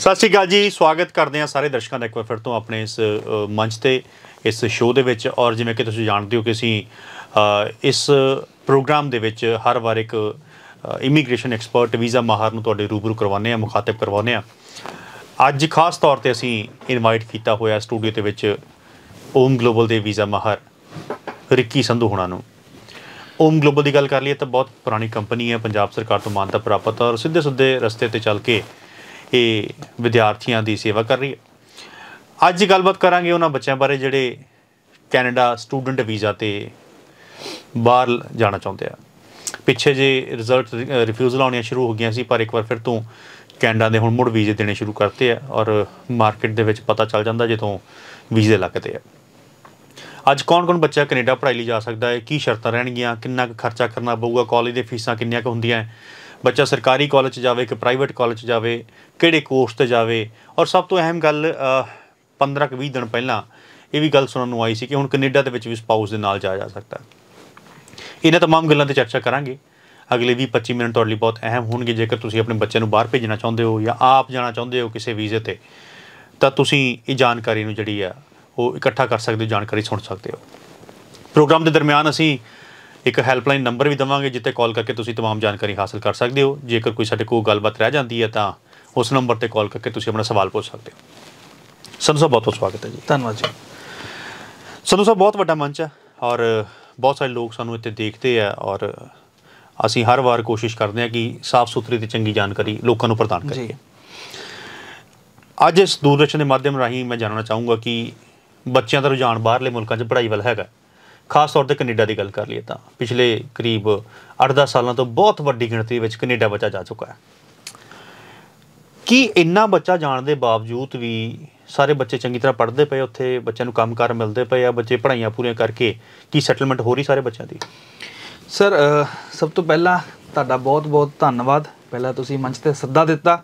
ਸਤਿ ਸ਼੍ਰੀ ਅਕਾਲ ਜੀ ਸਵਾਗਤ ਕਰਦੇ ਹਾਂ ਸਾਰੇ ਦਰਸ਼ਕਾਂ ਦਾ ਇੱਕ ਵਾਰ ਫਿਰ ਤੋਂ ਆਪਣੇ ਇਸ ਮੰਚ ਤੇ ਇਸ ਸ਼ੋਅ ਦੇ ਵਿੱਚ ਔਰ ਜਿਵੇਂ ਕਿ ਤੁਸੀਂ ਜਾਣਦੇ ਹੋ ਕਿ ਅਸੀਂ ਇਸ ਪ੍ਰੋਗਰਾਮ ਦੇ ਵਿੱਚ ਹਰ ਵਾਰ ਇੱਕ ਇਮੀਗ੍ਰੇਸ਼ਨ ਐਕਸਪਰਟ ਵੀਜ਼ਾ ਮਾਹਰ ਨੂੰ ਤੁਹਾਡੇ ਰੂਬਰੂ ਕਰਵਾਉਂਦੇ ਆ ਮੁਖਾਤਬ ਕਰਵਾਉਂਦੇ ਆ ਅੱਜ ਖਾਸ ਤੌਰ ਤੇ ਅਸੀਂ ਇਨਵਾਈਟ ਕੀਤਾ ਹੋਇਆ ਸਟੂਡੀਓ ਦੇ ਵਿੱਚ ਓਮ ਗਲੋਬਲ ਦੇ ਵੀਜ਼ਾ ਮਾਹਰ ਰਿੱਕੀ ਸੰਧੂ ਹੁਣਾਂ ਨੂੰ ਓਮ ਗਲੋਬਲ ਦੀ ਗੱਲ ਕਰ ਲਈਏ ਤਾਂ ਬਹੁਤ ਪੁਰਾਣੀ ਕੰਪਨੀ ਹੈ ਪੰਜਾਬ ਸਰਕਾਰ ਤੋਂ ਮਾਨਤਾ ਪ੍ਰਾਪਤ ਔਰ ਸਿੱਧੇ ਸਿੱਧੇ ਰਸਤੇ ਤੇ ਚੱਲ ਕੇ ਇਹ ਵਿਦਿਆਰਥੀਆਂ ਦੀ ਸੇਵਾ ਕਰ ਰਹੀ ਹੈ ਅੱਜ ਗੱਲਬਾਤ ਕਰਾਂਗੇ ਉਹਨਾਂ ਬੱਚਿਆਂ ਬਾਰੇ ਜਿਹੜੇ ਕੈਨੇਡਾ ਸਟੂਡੈਂਟ ਵੀਜ਼ਾ ਤੇ ਬਾਹਰ ਜਾਣਾ ਚਾਹੁੰਦੇ ਆ ਪਿੱਛੇ ਜੇ ਰਿਜ਼ਲਟ ਰਿਫਿਊਜ਼ਲ ਆਉਣੀਆਂ ਸ਼ੁਰੂ ਹੋ ਗਈਆਂ ਸੀ ਪਰ ਇੱਕ ਵਾਰ ਫਿਰ ਤੋਂ ਕੈਨੇਡਾ ਦੇ ਹੁਣ ਮੁੜ ਵੀਜ਼ੇ ਦੇਣੇ ਸ਼ੁਰੂ ਕਰਤੇ ਆ ਔਰ ਮਾਰਕੀਟ ਦੇ ਵਿੱਚ ਪਤਾ ਚੱਲ ਜਾਂਦਾ ਜਦੋਂ ਵੀਜ਼ੇ ਲੱਗਦੇ ਆ ਅੱਜ ਕੌਣ-ਕੌਣ ਬੱਚਾ ਕੈਨੇਡਾ ਪੜ੍ਹਾਈ ਲਈ ਜਾ ਸਕਦਾ ਹੈ ਕੀ ਸ਼ਰਤਾਂ ਰਹਿਣਗੀਆਂ ਕਿੰਨਾ ਕੁ ਖਰਚਾ ਕਰਨਾ ਪਊਗਾ ਕਾਲਜ ਦੇ ਫੀਸਾਂ ਕਿੰਨੀਆਂ ਕੁ ਹੁੰਦੀਆਂ ਬੱਚਾ ਸਰਕਾਰੀ ਕਾਲਜ 'ਚ ਜਾਵੇ ਕਿ ਪ੍ਰਾਈਵੇਟ ਕਾਲਜ 'ਚ ਜਾਵੇ ਕਿਹੜੇ ਕੋਰਸ ਤੇ ਜਾਵੇ ਔਰ ਸਭ ਤੋਂ ਅਹਿਮ ਗੱਲ 15 ਕ 20 ਦਿਨ ਪਹਿਲਾਂ ਇਹ ਵੀ ਗੱਲ ਸੁਣਨ ਨੂੰ ਆਈ ਸੀ ਕਿ ਹੁਣ ਕੈਨੇਡਾ ਦੇ ਵਿੱਚ ਵੀ ਸਪਾਊਸ ਦੇ ਨਾਲ ਜਾਇਆ ਜਾ ਸਕਦਾ ਇਹਨਾਂ तमाम ਗੱਲਾਂ ਤੇ ਚਰਚਾ ਕਰਾਂਗੇ ਅਗਲੇ 20-25 ਮਿੰਟ ਤੁਹਾਡੇ ਲਈ ਬਹੁਤ ਅਹਿਮ ਹੋਣਗੇ ਜੇਕਰ ਤੁਸੀਂ ਆਪਣੇ ਬੱਚੇ ਨੂੰ ਬਾਹਰ ਭੇਜਣਾ ਚਾਹੁੰਦੇ ਹੋ ਜਾਂ ਆਪ ਜਾਣਾ ਚਾਹੁੰਦੇ ਹੋ ਕਿਸੇ ਵੀਜ਼ੇ ਤੇ ਤਾਂ ਤੁਸੀਂ ਇਹ ਜਾਣਕਾਰੀ ਨੂੰ ਜਿਹੜੀ ਆ ਉਹ ਇਕੱਠਾ ਕਰ ਸਕਦੇ ਹੋ ਜਾਣਕਾਰੀ ਸੁਣ ਸਕਦੇ ਹੋ ਪ੍ਰੋਗਰਾਮ ਦੇ ਦਰਮਿਆਨ ਅਸੀਂ ਇੱਕ ਹੈਲਪਲਾਈਨ ਨੰਬਰ ਵੀ ਦਵਾਂਗੇ ਜਿੱਤੇ ਕਾਲ ਕਰਕੇ ਤੁਸੀਂ तमाम ਜਾਣਕਾਰੀ ਹਾਸਲ ਕਰ ਸਕਦੇ ਹੋ ਜੇਕਰ ਕੋਈ ਸਾਡੇ ਕੋਲ ਗੱਲਬਾਤ ਰਹਿ ਜਾਂਦੀ ਹੈ ਤਾਂ ਉਸ ਨੰਬਰ ਤੇ ਕਾਲ ਕਰਕੇ ਤੁਸੀਂ ਆਪਣਾ ਸਵਾਲ ਪੁੱਛ ਸਕਦੇ ਹੋ ਸੰਧੂ ਸਾਹਿਬ ਬਹੁਤ ਬਹੁਤ ਸਵਾਗਤ ਹੈ ਜੀ ਧੰਨਵਾਦ ਜੀ ਸੰਧੂ ਸਾਹਿਬ ਬਹੁਤ ਵੱਡਾ ਮੰਚ ਹੈ ਔਰ ਬਹੁਤ ਸਾਰੇ ਲੋਕ ਸਾਨੂੰ ਇੱਥੇ ਦੇਖਦੇ ਆ ਔਰ ਅਸੀਂ ਹਰ ਵਾਰ ਕੋਸ਼ਿਸ਼ ਕਰਦੇ ਆ ਕਿ ਸਾਫ਼ ਸੁਥਰੀ ਤੇ ਚੰਗੀ ਜਾਣਕਾਰੀ ਲੋਕਾਂ ਨੂੰ ਪ੍ਰਦਾਨ ਕਰੀਏ ਅੱਜ ਇਸ ਦੂਰਦਰਸ਼ਨ ਦੇ ਮਾਧਿਅਮ ਰਾਹੀਂ ਮੈਂ ਜਾਣਨਾ ਚਾਹੂੰਗਾ ਕਿ ਬੱਚਿਆਂ ਦਾ ਰੁਝਾਨ ਬਾਹਰਲੇ ਮੁਲਕਾਂ 'ਚ ਪੜ੍ਹਾਈ ਵੱਲ ਹੈਗਾ ਖਾਸ ਤੌਰ ਤੇ ਕੈਨੇਡਾ ਦੀ ਗੱਲ ਕਰ ਲਈਏ ਤਾਂ ਪਿਛਲੇ ਕਰੀਬ 8-10 ਸਾਲਾਂ ਤੋਂ ਬਹੁਤ ਵੱਡੀ ਗਿਣਤੀ ਵਿੱਚ ਕੈਨੇਡਾ ਬੱਚਾ ਜਾ ਚੁੱਕਾ ਹੈ ਕੀ ਇੰਨਾ ਬੱਚਾ ਜਾਣ ਦੇ ਬਾਵਜੂਦ ਵੀ ਸਾਰੇ ਬੱਚੇ ਚੰਗੀ ਤਰ੍ਹਾਂ ਪੜ੍ਹਦੇ ਪਏ ਉੱਥੇ ਬੱਚਿਆਂ ਨੂੰ ਕੰਮਕਾਰ ਮਿਲਦੇ ਪਏ ਆ ਬੱਚੇ ਪੜ੍ਹਾਈਆਂ ਪੂਰੀਆਂ ਕਰਕੇ ਕੀ ਸੈਟਲਮੈਂਟ ਹੋ ਰਹੀ ਸਾਰੇ ਬੱਚਿਆਂ ਦੀ ਸਰ ਸਭ ਤੋਂ ਪਹਿਲਾਂ ਤੁਹਾਡਾ ਬਹੁਤ-ਬਹੁਤ ਧੰਨਵਾਦ ਪਹਿਲਾਂ ਤੁਸੀਂ ਮੰਚ ਤੇ ਸੱਦਾ ਦਿੱਤਾ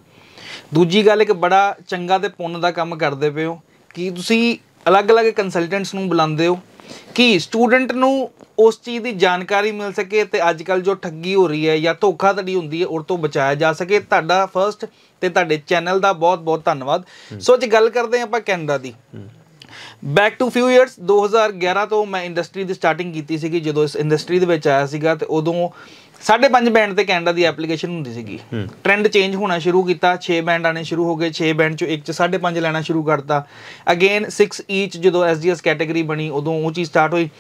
ਦੂਜੀ ਗੱਲ ਇੱਕ ਬੜਾ ਚੰਗਾ ਤੇ ਪੁੰਨ ਦਾ ਕੰਮ ਕਰਦੇ ਪਏ ਹੋ ਕੀ ਤੁਸੀਂ ਅਲੱਗ-ਅਲੱਗ ਕੰਸਲਟੈਂਟਸ ਨੂੰ ਬੁਲਾਉਂਦੇ ਹੋ ਕਿ ਸਟੂਡੈਂਟ ਨੂੰ ਉਸ ਚੀਜ਼ ਦੀ ਜਾਣਕਾਰੀ ਮਿਲ ਸਕੇ ਤੇ ਅੱਜ ਕੱਲ ਜੋ ਠੱਗੀ ਹੋ ਰਹੀ ਹੈ ਜਾਂ ਧੋਖਾਧੜੀ ਹੁੰਦੀ ਹੈ ਉਹ ਤੋਂ ਬਚਾਇਆ ਜਾ ਸਕੇ ਤੁਹਾਡਾ ਫਰਸਟ ਤੇ ਤੁਹਾਡੇ ਚੈਨਲ ਦਾ ਬਹੁਤ ਬਹੁਤ ਧੰਨਵਾਦ ਸੋ ਅੱਜ ਗੱਲ ਕਰਦੇ ਆਪਾਂ ਕੈਨੇਡਾ ਦੀ ਬੈਕ ਟੂ ਫਿਊ ਇਅਰਸ 2011 ਤੋਂ ਮੈਂ ਇੰਡਸਟਰੀ ਦੀ ਸਟਾਰਟਿੰਗ ਕੀਤੀ ਸੀਗੀ ਜਦੋਂ ਇਸ ਇੰਡਸਟਰੀ ਦੇ ਵਿੱਚ ਆਇਆ ਸੀਗਾ ਤੇ ਉਦੋਂ 5.5 ਬੈਂਡ ਤੇ ਕੈਨੇਡਾ ਦੀ ਐਪਲੀਕੇਸ਼ਨ ਹੁੰਦੀ ਸੀਗੀ ਟ੍ਰੈਂਡ ਚੇਂਜ ਹੋਣਾ ਸ਼ੁਰੂ ਕੀਤਾ 6 ਬੈਂਡ ਆਣੇ ਸ਼ੁਰੂ ਹੋ ਗਏ 6 ਬੈਂਡ ਚੋਂ ਇੱਕ ਚ 5.5 ਲੈਣਾ ਸ਼ੁਰੂ ਕਰਤਾ ਅਗੇਨ 6 ਈਚ ਜਦੋਂ ਐਸਡੀਐਸ ਕੈਟਾਗਰੀ ਬਣੀ ਉਦੋਂ ਉਹ ਚੀਜ਼ ਸਟਾਰਟ ਹੋਈ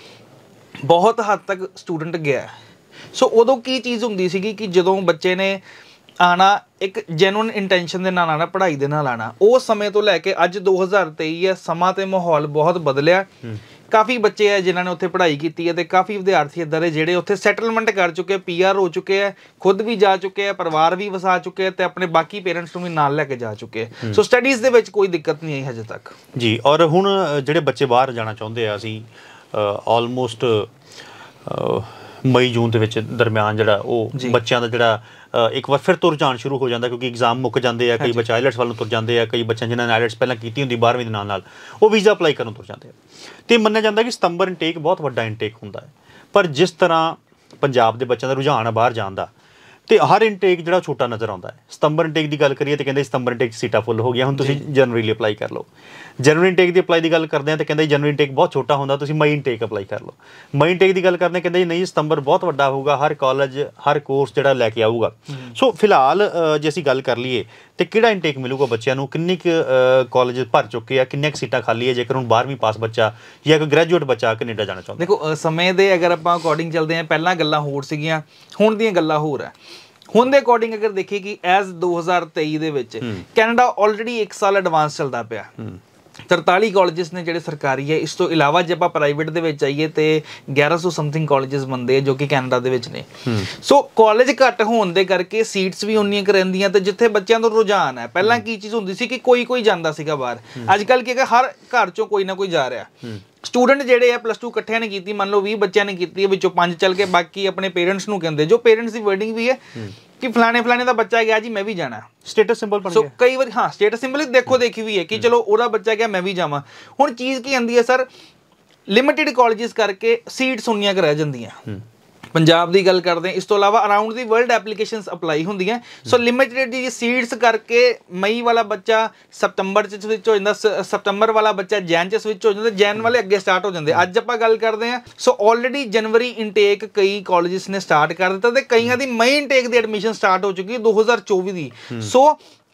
ਬਹੁਤ ਹੱਦ ਤੱਕ ਸਟੂਡੈਂਟ ਗਿਆ ਸੋ ਉਦੋਂ ਕੀ ਚੀਜ਼ ਹੁੰਦੀ ਸੀਗੀ ਕਿ ਜਦੋਂ ਬੱਚੇ ਨੇ ਆਣਾ ਇੱਕ ਜੈਨੂਨ ਇੰਟੈਂਸ਼ਨ ਦੇ ਨਾਲ ਆਣਾ ਪੜ੍ਹਾਈ ਦੇ ਨਾਲ ਆਣਾ ਉਹ ਸਮੇਂ ਤੋਂ ਲੈ ਕੇ ਅੱਜ 2023 ਹੈ ਸਮਾਂ ਤੇ ਮਾਹੌਲ ਬਹੁਤ ਬਦਲਿਆ ਕਾਫੀ ਬੱਚੇ ਆ ਜਿਨ੍ਹਾਂ ਨੇ ਉੱਥੇ ਪੜ੍ਹਾਈ ਕੀਤੀ ਹੈ ਤੇ ਕਾਫੀ ਵਿਦਿਆਰਥੀ ਇਦਾਂ ਦੇ ਜਿਹੜੇ ਉੱਥੇ ਸੈਟਲਮੈਂਟ ਕਰ ਚੁੱਕੇ ਆ ਪੀਆਰ ਹੋ ਚੁੱਕੇ ਆ ਖੁਦ ਵੀ ਜਾ ਚੁੱਕੇ ਆ ਪਰਿਵਾਰ ਵੀ ਵਸਾ ਚੁੱਕੇ ਆ ਤੇ ਆਪਣੇ ਬਾਕੀ ਪੇਰੈਂਟਸ ਨੂੰ ਵੀ ਨਾਲ ਲੈ ਕੇ ਜਾ ਚੁੱਕੇ ਆ ਸੋ ਸਟੱਡੀਜ਼ ਦੇ ਵਿੱਚ ਕੋਈ ਦਿੱਕਤ ਨਹੀਂ ਆਈ ਹਜੇ ਤੱਕ ਜੀ ਔਰ ਹੁਣ ਜਿਹੜੇ ਬੱਚੇ ਬਾਹਰ ਜਾਣਾ ਚਾਹੁੰਦੇ ਆ ਅਸੀਂ ਆਲਮੋਸਟ ਮਈ ਜੂਨ ਦੇ ਵਿੱਚ ਦਰਮਿਆਨ ਜਿਹੜਾ ਉਹ ਬੱਚਿਆਂ ਦਾ ਜਿਹੜਾ ਇੱਕ ਵਾਰ ਫਿਰ ਤੁਰ ਜਾਣ ਸ਼ੁਰੂ ਹੋ ਜਾਂਦਾ ਕਿਉਂਕਿ ਐਗਜ਼ਾਮ ਮੁੱਕ ਜਾਂਦੇ ਆ ਕਈ ਬੱਚੇ ਆਇਲਟਸ ਵੱਲੋਂ ਤੁਰ ਜਾਂਦੇ ਆ ਕਈ ਬੱਚਿਆਂ ਜਿਨ੍ਹਾਂ ਨੇ ਆਇਲਟਸ ਪਹਿਲਾਂ ਕੀਤੀ ਹੁੰਦੀ 12ਵੀਂ ਦੇ ਨਾਲ ਨਾਲ ਉਹ ਵੀਜ਼ਾ ਅਪਲਾਈ ਕਰਨ ਤੁਰ ਜਾਂਦੇ ਆ ਤੇ ਮੰਨਿਆ ਜਾਂਦਾ ਕਿ ਸਤੰਬਰ ਇਨਟੇਕ ਬਹੁਤ ਵੱਡਾ ਇਨਟੇਕ ਹੁੰਦਾ ਹੈ ਪਰ ਜਿਸ ਤਰ੍ਹਾਂ ਪੰਜਾਬ ਦੇ ਬੱਚਿਆਂ ਦਾ ਰੁਝਾਨ ਆ ਬਾਹਰ ਜਾਣ ਦਾ ਤੇ ਹਰ ਇਨਟੇਕ ਜਿਹੜਾ ਛੋਟਾ ਨਜ਼ਰ ਆਉਂਦਾ ਹੈ ਸਤੰਬਰ ਇਨਟੇਕ ਦੀ ਗੱਲ ਕਰੀਏ ਤੇ ਕਹਿੰਦੇ ਸਤੰਬਰ ਇਨਟੇਕ ਸੀਟਾ ਫੁੱਲ ਹੋ ਗਿਆ ਹੁਣ ਤੁਸੀਂ ਜਨਵਰੀ ਲਈ ਅਪਲਾਈ ਕਰ ਲਓ ਜਨਵਰੀ ਇਨਟੇਕ ਦੀ ਅਪਲਾਈ ਦੀ ਗੱਲ ਕਰਦੇ ਆ ਤੇ ਕਹਿੰਦੇ ਜਨਵਰੀ ਇਨਟੇਕ ਬਹੁਤ ਛੋਟਾ ਹੁੰਦਾ ਤੁਸੀਂ ਮਈ ਇਨਟੇਕ ਅਪਲਾਈ ਕਰ ਲਓ ਮਈ ਇਨਟੇਕ ਦੀ ਗੱਲ ਕਰਦੇ ਕਹਿੰਦੇ ਨਹੀਂ ਸਤੰਬਰ ਬਹੁਤ ਵੱਡਾ ਹੋਊਗਾ ਹਰ ਕਾਲਜ ਹਰ ਕੋਰਸ ਜਿਹੜਾ ਲੈ ਕੇ ਆਊਗਾ ਸੋ ਫਿਲਹਾਲ ਜੇ ਅਸੀਂ ਗੱਲ ਕਰ ਲਈਏ ਤੇ ਕਿਹੜਾ ਇਨਟੇਕ ਮਿਲੂਗਾ ਬੱਚਿਆਂ ਨੂੰ ਕਿੰਨੇ ਕਾਲਜ ਭਰ ਚੁੱਕੇ ਆ ਕਿੰਨੇ ਸੀਟਾਂ ਖਾਲੀ ਹੈ ਜੇਕਰ ਹੁਣ 12ਵੀਂ ਪਾਸ ਬੱਚਾ ਜਾਂ ਕੋਈ ਗ੍ਰੈਜੂਏਟ ਬੱਚਾ ਕੈਨੇਡਾ ਜਾਣਾ ਚਾਹੁੰਦਾ ਦੇਖੋ ਸਮੇਂ ਦੇ ਅਗਰ ਆਪਾਂ ਅਕੋਰਡਿੰਗ ਚੱਲਦੇ ਆ ਪਹਿਲਾਂ ਗੱਲਾਂ ਹੋਰ ਸੀਗੀਆਂ ਹੁਣ ਦੀਆਂ ਗੱਲਾਂ ਹੋਰ ਆ ਹੁਣ ਦੇ ਅਕੋਰਡਿੰਗ ਅਗਰ ਦੇਖੀ ਕਿ ਐਸ 2023 ਦੇ ਵਿੱਚ ਕੈਨੇਡਾ ਆਲਰੇਡੀ 1 ਸਾਲ ਐਡਵਾਂਸ ਚੱਲਦਾ ਪਿਆ 43 ਕਾਲਜਸ ਨੇ ਜਿਹੜੇ ਸਰਕਾਰੀ ਹੈ ਇਸ ਤੋਂ ਇਲਾਵਾ ਜੇ ਆਪਾਂ ਪ੍ਰਾਈਵੇਟ ਦੇ ਵਿੱਚ ਆਈਏ ਤੇ 1100 ਸਮਥਿੰਗ ਕਾਲਜਸ ਬੰਦੇ ਆ ਜੋ ਕਿ ਕੈਨੇਡਾ ਦੇ ਵਿੱਚ ਨੇ ਸੋ ਕਾਲਜ ਘੱਟ ਹੋਣ ਦੇ ਕਰਕੇ ਸੀਟਸ ਵੀ ਉਨੀਆਂ ਕਰ ਰਹਿੰਦੀਆਂ ਤੇ ਜਿੱਥੇ ਬੱਚਿਆਂ ਦਾ ਰੁਝਾਨ ਹੈ ਪਹਿਲਾਂ ਕੀ ਚੀਜ਼ ਹੁੰਦੀ ਸੀ ਕਿ ਕੋਈ ਕੋਈ ਜਾਂਦਾ ਸੀਗਾ ਬਾਹਰ ਅੱਜ ਕੱਲ ਕੀ ਹੈ ਹਰ ਘਰ ਚੋਂ ਕੋਈ ਨਾ ਕੋਈ ਜਾ ਰਿਹਾ ਸਟੂਡੈਂਟ ਜਿਹੜੇ ਆ ਪਲੱਸ 2 ਇਕੱਠਿਆਂ ਨੇ ਕੀਤੀ ਮੰਨ ਲਓ 20 ਬੱਚਿਆਂ ਨੇ ਕੀਤੀ ਵਿੱਚੋਂ 5 ਚੱਲ ਕੇ ਬਾਕੀ ਆਪਣੇ ਪੇਰੈਂਟਸ ਨੂੰ ਕਹਿੰਦੇ ਜੋ ਪੇਰੈਂਟਸ ਦੀ ਵਰਡਿੰਗ ਵੀ ਹੈ ਕਿ ਫਲਾਣੇ ਫਲਾਣੇ ਦਾ ਬੱਚਾ ਗਿਆ ਜੀ ਮੈਂ ਵੀ ਜਾਣਾ ਸਟੇਟਸ ਸਿੰਬਲ ਬਣ ਗਿਆ ਸੋ ਕਈ ਵਾਰ ਹਾਂ ਸਟੇਟਸ ਸਿੰਬਲ ਹੀ ਦੇਖੋ ਦੇਖੀ ਵੀ ਹੈ ਕਿ ਚਲੋ ਉਹਦਾ ਬੱਚਾ ਗਿਆ ਮੈਂ ਵੀ ਜਾਵਾਂ ਹੁਣ ਚੀਜ਼ ਕੀ ਹੁੰਦੀ ਹੈ ਸਰ ਲਿਮਿਟਿਡ ਕਾਲਜਸ ਕਰਕੇ ਸੀਟਸ ਉਨੀਆਂ ਕਰ ਰਹਿ ਜਾਂਦੀਆਂ ਪੰਜਾਬ ਦੀ ਗੱਲ ਕਰਦੇ ਹਾਂ ਇਸ ਤੋਂ ਇਲਾਵਾ around the world applications apply ਹੁੰਦੀਆਂ ਸੋ ਲਿਮਿਟਡ ਜੀ ਸੀਡਸ ਕਰਕੇ ਮਈ ਵਾਲਾ ਬੱਚਾ ਸਤੰਬਰ ਚ ਸਵਿਚ ਹੋ ਜਾਂਦਾ ਸਤੰਬਰ ਵਾਲਾ ਬੱਚਾ ਜੈਨ ਚ ਸਵਿਚ ਹੋ ਜਾਂਦਾ ਜੈਨ ਵਾਲੇ ਅੱਗੇ ਸਟਾਰਟ ਹੋ ਜਾਂਦੇ ਅੱਜ ਆਪਾਂ ਗੱਲ ਕਰਦੇ ਹਾਂ ਸੋ ਆਲਰੇਡੀ ਜਨਵਰੀ ਇਨਟੇਕ ਕਈ ਕਾਲਜਸ ਨੇ ਸਟਾਰਟ ਕਰ ਦਿੱਤਾ ਤੇ ਕਈਆਂ ਦੀ ਮਈ ਇਨਟੇਕ ਦੀ ਐਡਮਿਸ਼ਨ ਸਟਾਰਟ ਹੋ ਚੁੱਕੀ 2024 ਦੀ ਸੋ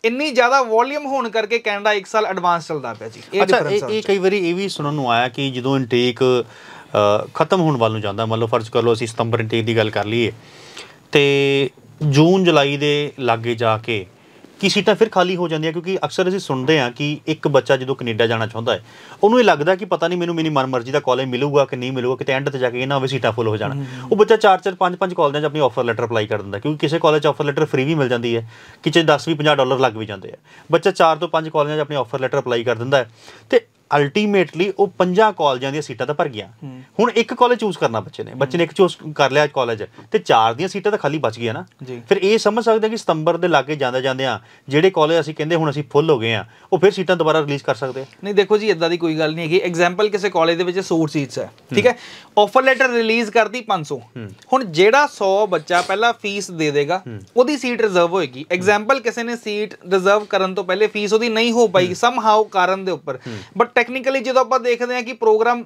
ਇੰਨੀ ਜ਼ਿਆਦਾ ਵੋਲਿਊਮ ਹੋਣ ਕਰਕੇ ਕੈਨੇਡਾ 1 ਸਾਲ ਐਡਵਾਂਸ ਚੱਲਦਾ ਪਿਆ ਜੀ ਇਹ ਡਿਫਰੈਂਸ ਇਹ ਕਈ ਵਾਰੀ ਇਹ ਵੀ ਸੁਣਨ ਨੂੰ ਆਇਆ ਕਿ ਜਦੋਂ ਇਨਟੇਕ ਖਤਮ ਹੋਣ ਵੱਲ ਨੂੰ ਜਾਂਦਾ ਮੰਨ ਲਓ ਫਰਜ਼ ਕਰ ਲਓ ਅਸੀਂ ਸਤੰਬਰ ਇਨਟੇਕ ਦੀ ਗੱਲ ਕਰ ਲਈਏ ਤੇ ਜੂਨ ਜੁਲਾਈ ਦੇ ਲਾਗੇ ਜਾ ਕੇ ਕੀ ਸੀਟਾਂ ਫਿਰ ਖਾਲੀ ਹੋ ਜਾਂਦੀਆਂ ਕਿਉਂਕਿ ਅਕਸਰ ਅਸੀਂ ਸੁਣਦੇ ਹਾਂ ਕਿ ਇੱਕ ਬੱਚਾ ਜਦੋਂ ਕੈਨੇਡਾ ਜਾਣਾ ਚਾਹੁੰਦਾ ਹੈ ਉਹਨੂੰ ਇਹ ਲੱਗਦਾ ਕਿ ਪਤਾ ਨਹੀਂ ਮੈਨੂੰ ਮੇਰੀ ਮਨਮਰਜ਼ੀ ਦਾ ਕਾਲਜ ਮਿਲੂਗਾ ਕਿ ਨਹੀਂ ਮਿਲੂਗਾ ਕਿਤੇ ਐਂਡ ਤੇ ਜਾ ਕੇ ਇਹ ਨਾ ਹੋਵੇ ਸੀਟਾਂ ਫੁੱਲ ਹੋ ਜਾਣ ਉਹ ਬੱਚਾ ਚਾਰ ਚਾਰ ਪੰਜ ਪੰਜ ਕਾਲਜਾਂ 'ਚ ਆਪਣੀ ਆਫਰ ਲੈਟਰ ਅਪਲਾਈ ਕਰ ਦਿੰਦਾ ਕਿਉਂਕਿ ਕਿਸੇ ਕਾਲਜ 'ਚ ਆਫਰ ਲੈਟਰ ਫ੍ਰੀ ਵੀ ਮਿਲ ਜਾਂਦੀ ਹੈ ਕਿਤੇ 10 ਵੀ 50 ਡਾਲਰ ਲੱਗ ਵੀ ਜਾਂਦੇ ਆ ਬੱਚਾ ਚਾਰ ਤੋਂ ਪੰਜ ਕਾਲਜਾਂ 'ਚ ਆਪਣੀ ਆਫਰ ਲੈਟਰ ਅਪਲਾਈ ਕਰ ਦਿੰਦਾ ਤੇ ਅਲਟੀਮੇਟਲੀ ਉਹ ਪੰਜਾਂ ਕਾਲਜਾਂ ਦੀਆਂ ਸੀਟਾਂ ਤਾਂ ਭਰ ਗਿਆ ਹੁਣ ਇੱਕ ਕਾਲਜ ਚੂਜ਼ ਕਰਨਾ ਬੱਚੇ ਨੇ ਬੱਚੇ ਨੇ ਇੱਕ ਚੂਜ਼ ਕਰ ਲਿਆ ਕਾਲਜ ਤੇ ਚਾਰ ਦੀਆਂ ਸੀਟਾਂ ਤਾਂ ਖਾਲੀ ਬਚ ਗਈਆਂ ਨਾ ਫਿਰ ਇਹ ਸਮਝ ਸਕਦੇ ਕਿ ਸਤੰਬਰ ਦੇ ਲਾਗੇ ਜਾਂਦਾ ਜਾਂਦੇ ਆ ਜਿਹੜੇ ਕਾਲਜ ਅਸੀਂ ਕਹਿੰਦੇ ਹੁਣ ਅਸੀਂ ਫੁੱਲ ਹੋ ਗਏ ਆ ਉਹ ਫਿਰ ਸੀਟਾਂ ਦੁਬਾਰਾ ਰਿਲੀਜ਼ ਕਰ ਸਕਦੇ ਨਹੀਂ ਦੇਖੋ ਜੀ ਇਦਾਂ ਦੀ ਕੋਈ ਗੱਲ ਨਹੀਂ ਹੈਗੀ ਐਗਜ਼ਾਮਪਲ ਕਿਸੇ ਕਾਲਜ ਦੇ ਵਿੱਚ 100 ਸੀਟਸ ਹੈ ਠੀਕ ਹੈ ਆਫਰ ਲੈਟਰ ਰਿਲੀਜ਼ ਕਰਦੀ 500 ਹੁਣ ਜਿਹੜਾ 100 ਬੱਚਾ ਪਹਿਲਾਂ ਫੀਸ ਦੇ ਦੇਗਾ ਉਹਦੀ ਸੀਟ ਰਿਜ਼ਰਵ ਹੋਏਗੀ ਐਗਜ਼ਾਮਪਲ ਕਿਸੇ ਨੇ ਸੀਟ ਰਿਜ਼ਰਵ ਕਰਨ ਤੋਂ ਪਹਿਲੇ ਫੀਸ ਉਹਦੀ ਨਹੀਂ ਹੋ ਪਾਈ ਸਮ ਹਾਊ ਕਾਰਨ ਦੇ ਉੱਪਰ ਬਟ ਟੈਕਨੀਕਲੀ ਜਦੋਂ ਆਪਾਂ ਦੇਖਦੇ ਹਾਂ ਕਿ ਪ੍ਰੋਗਰਾਮ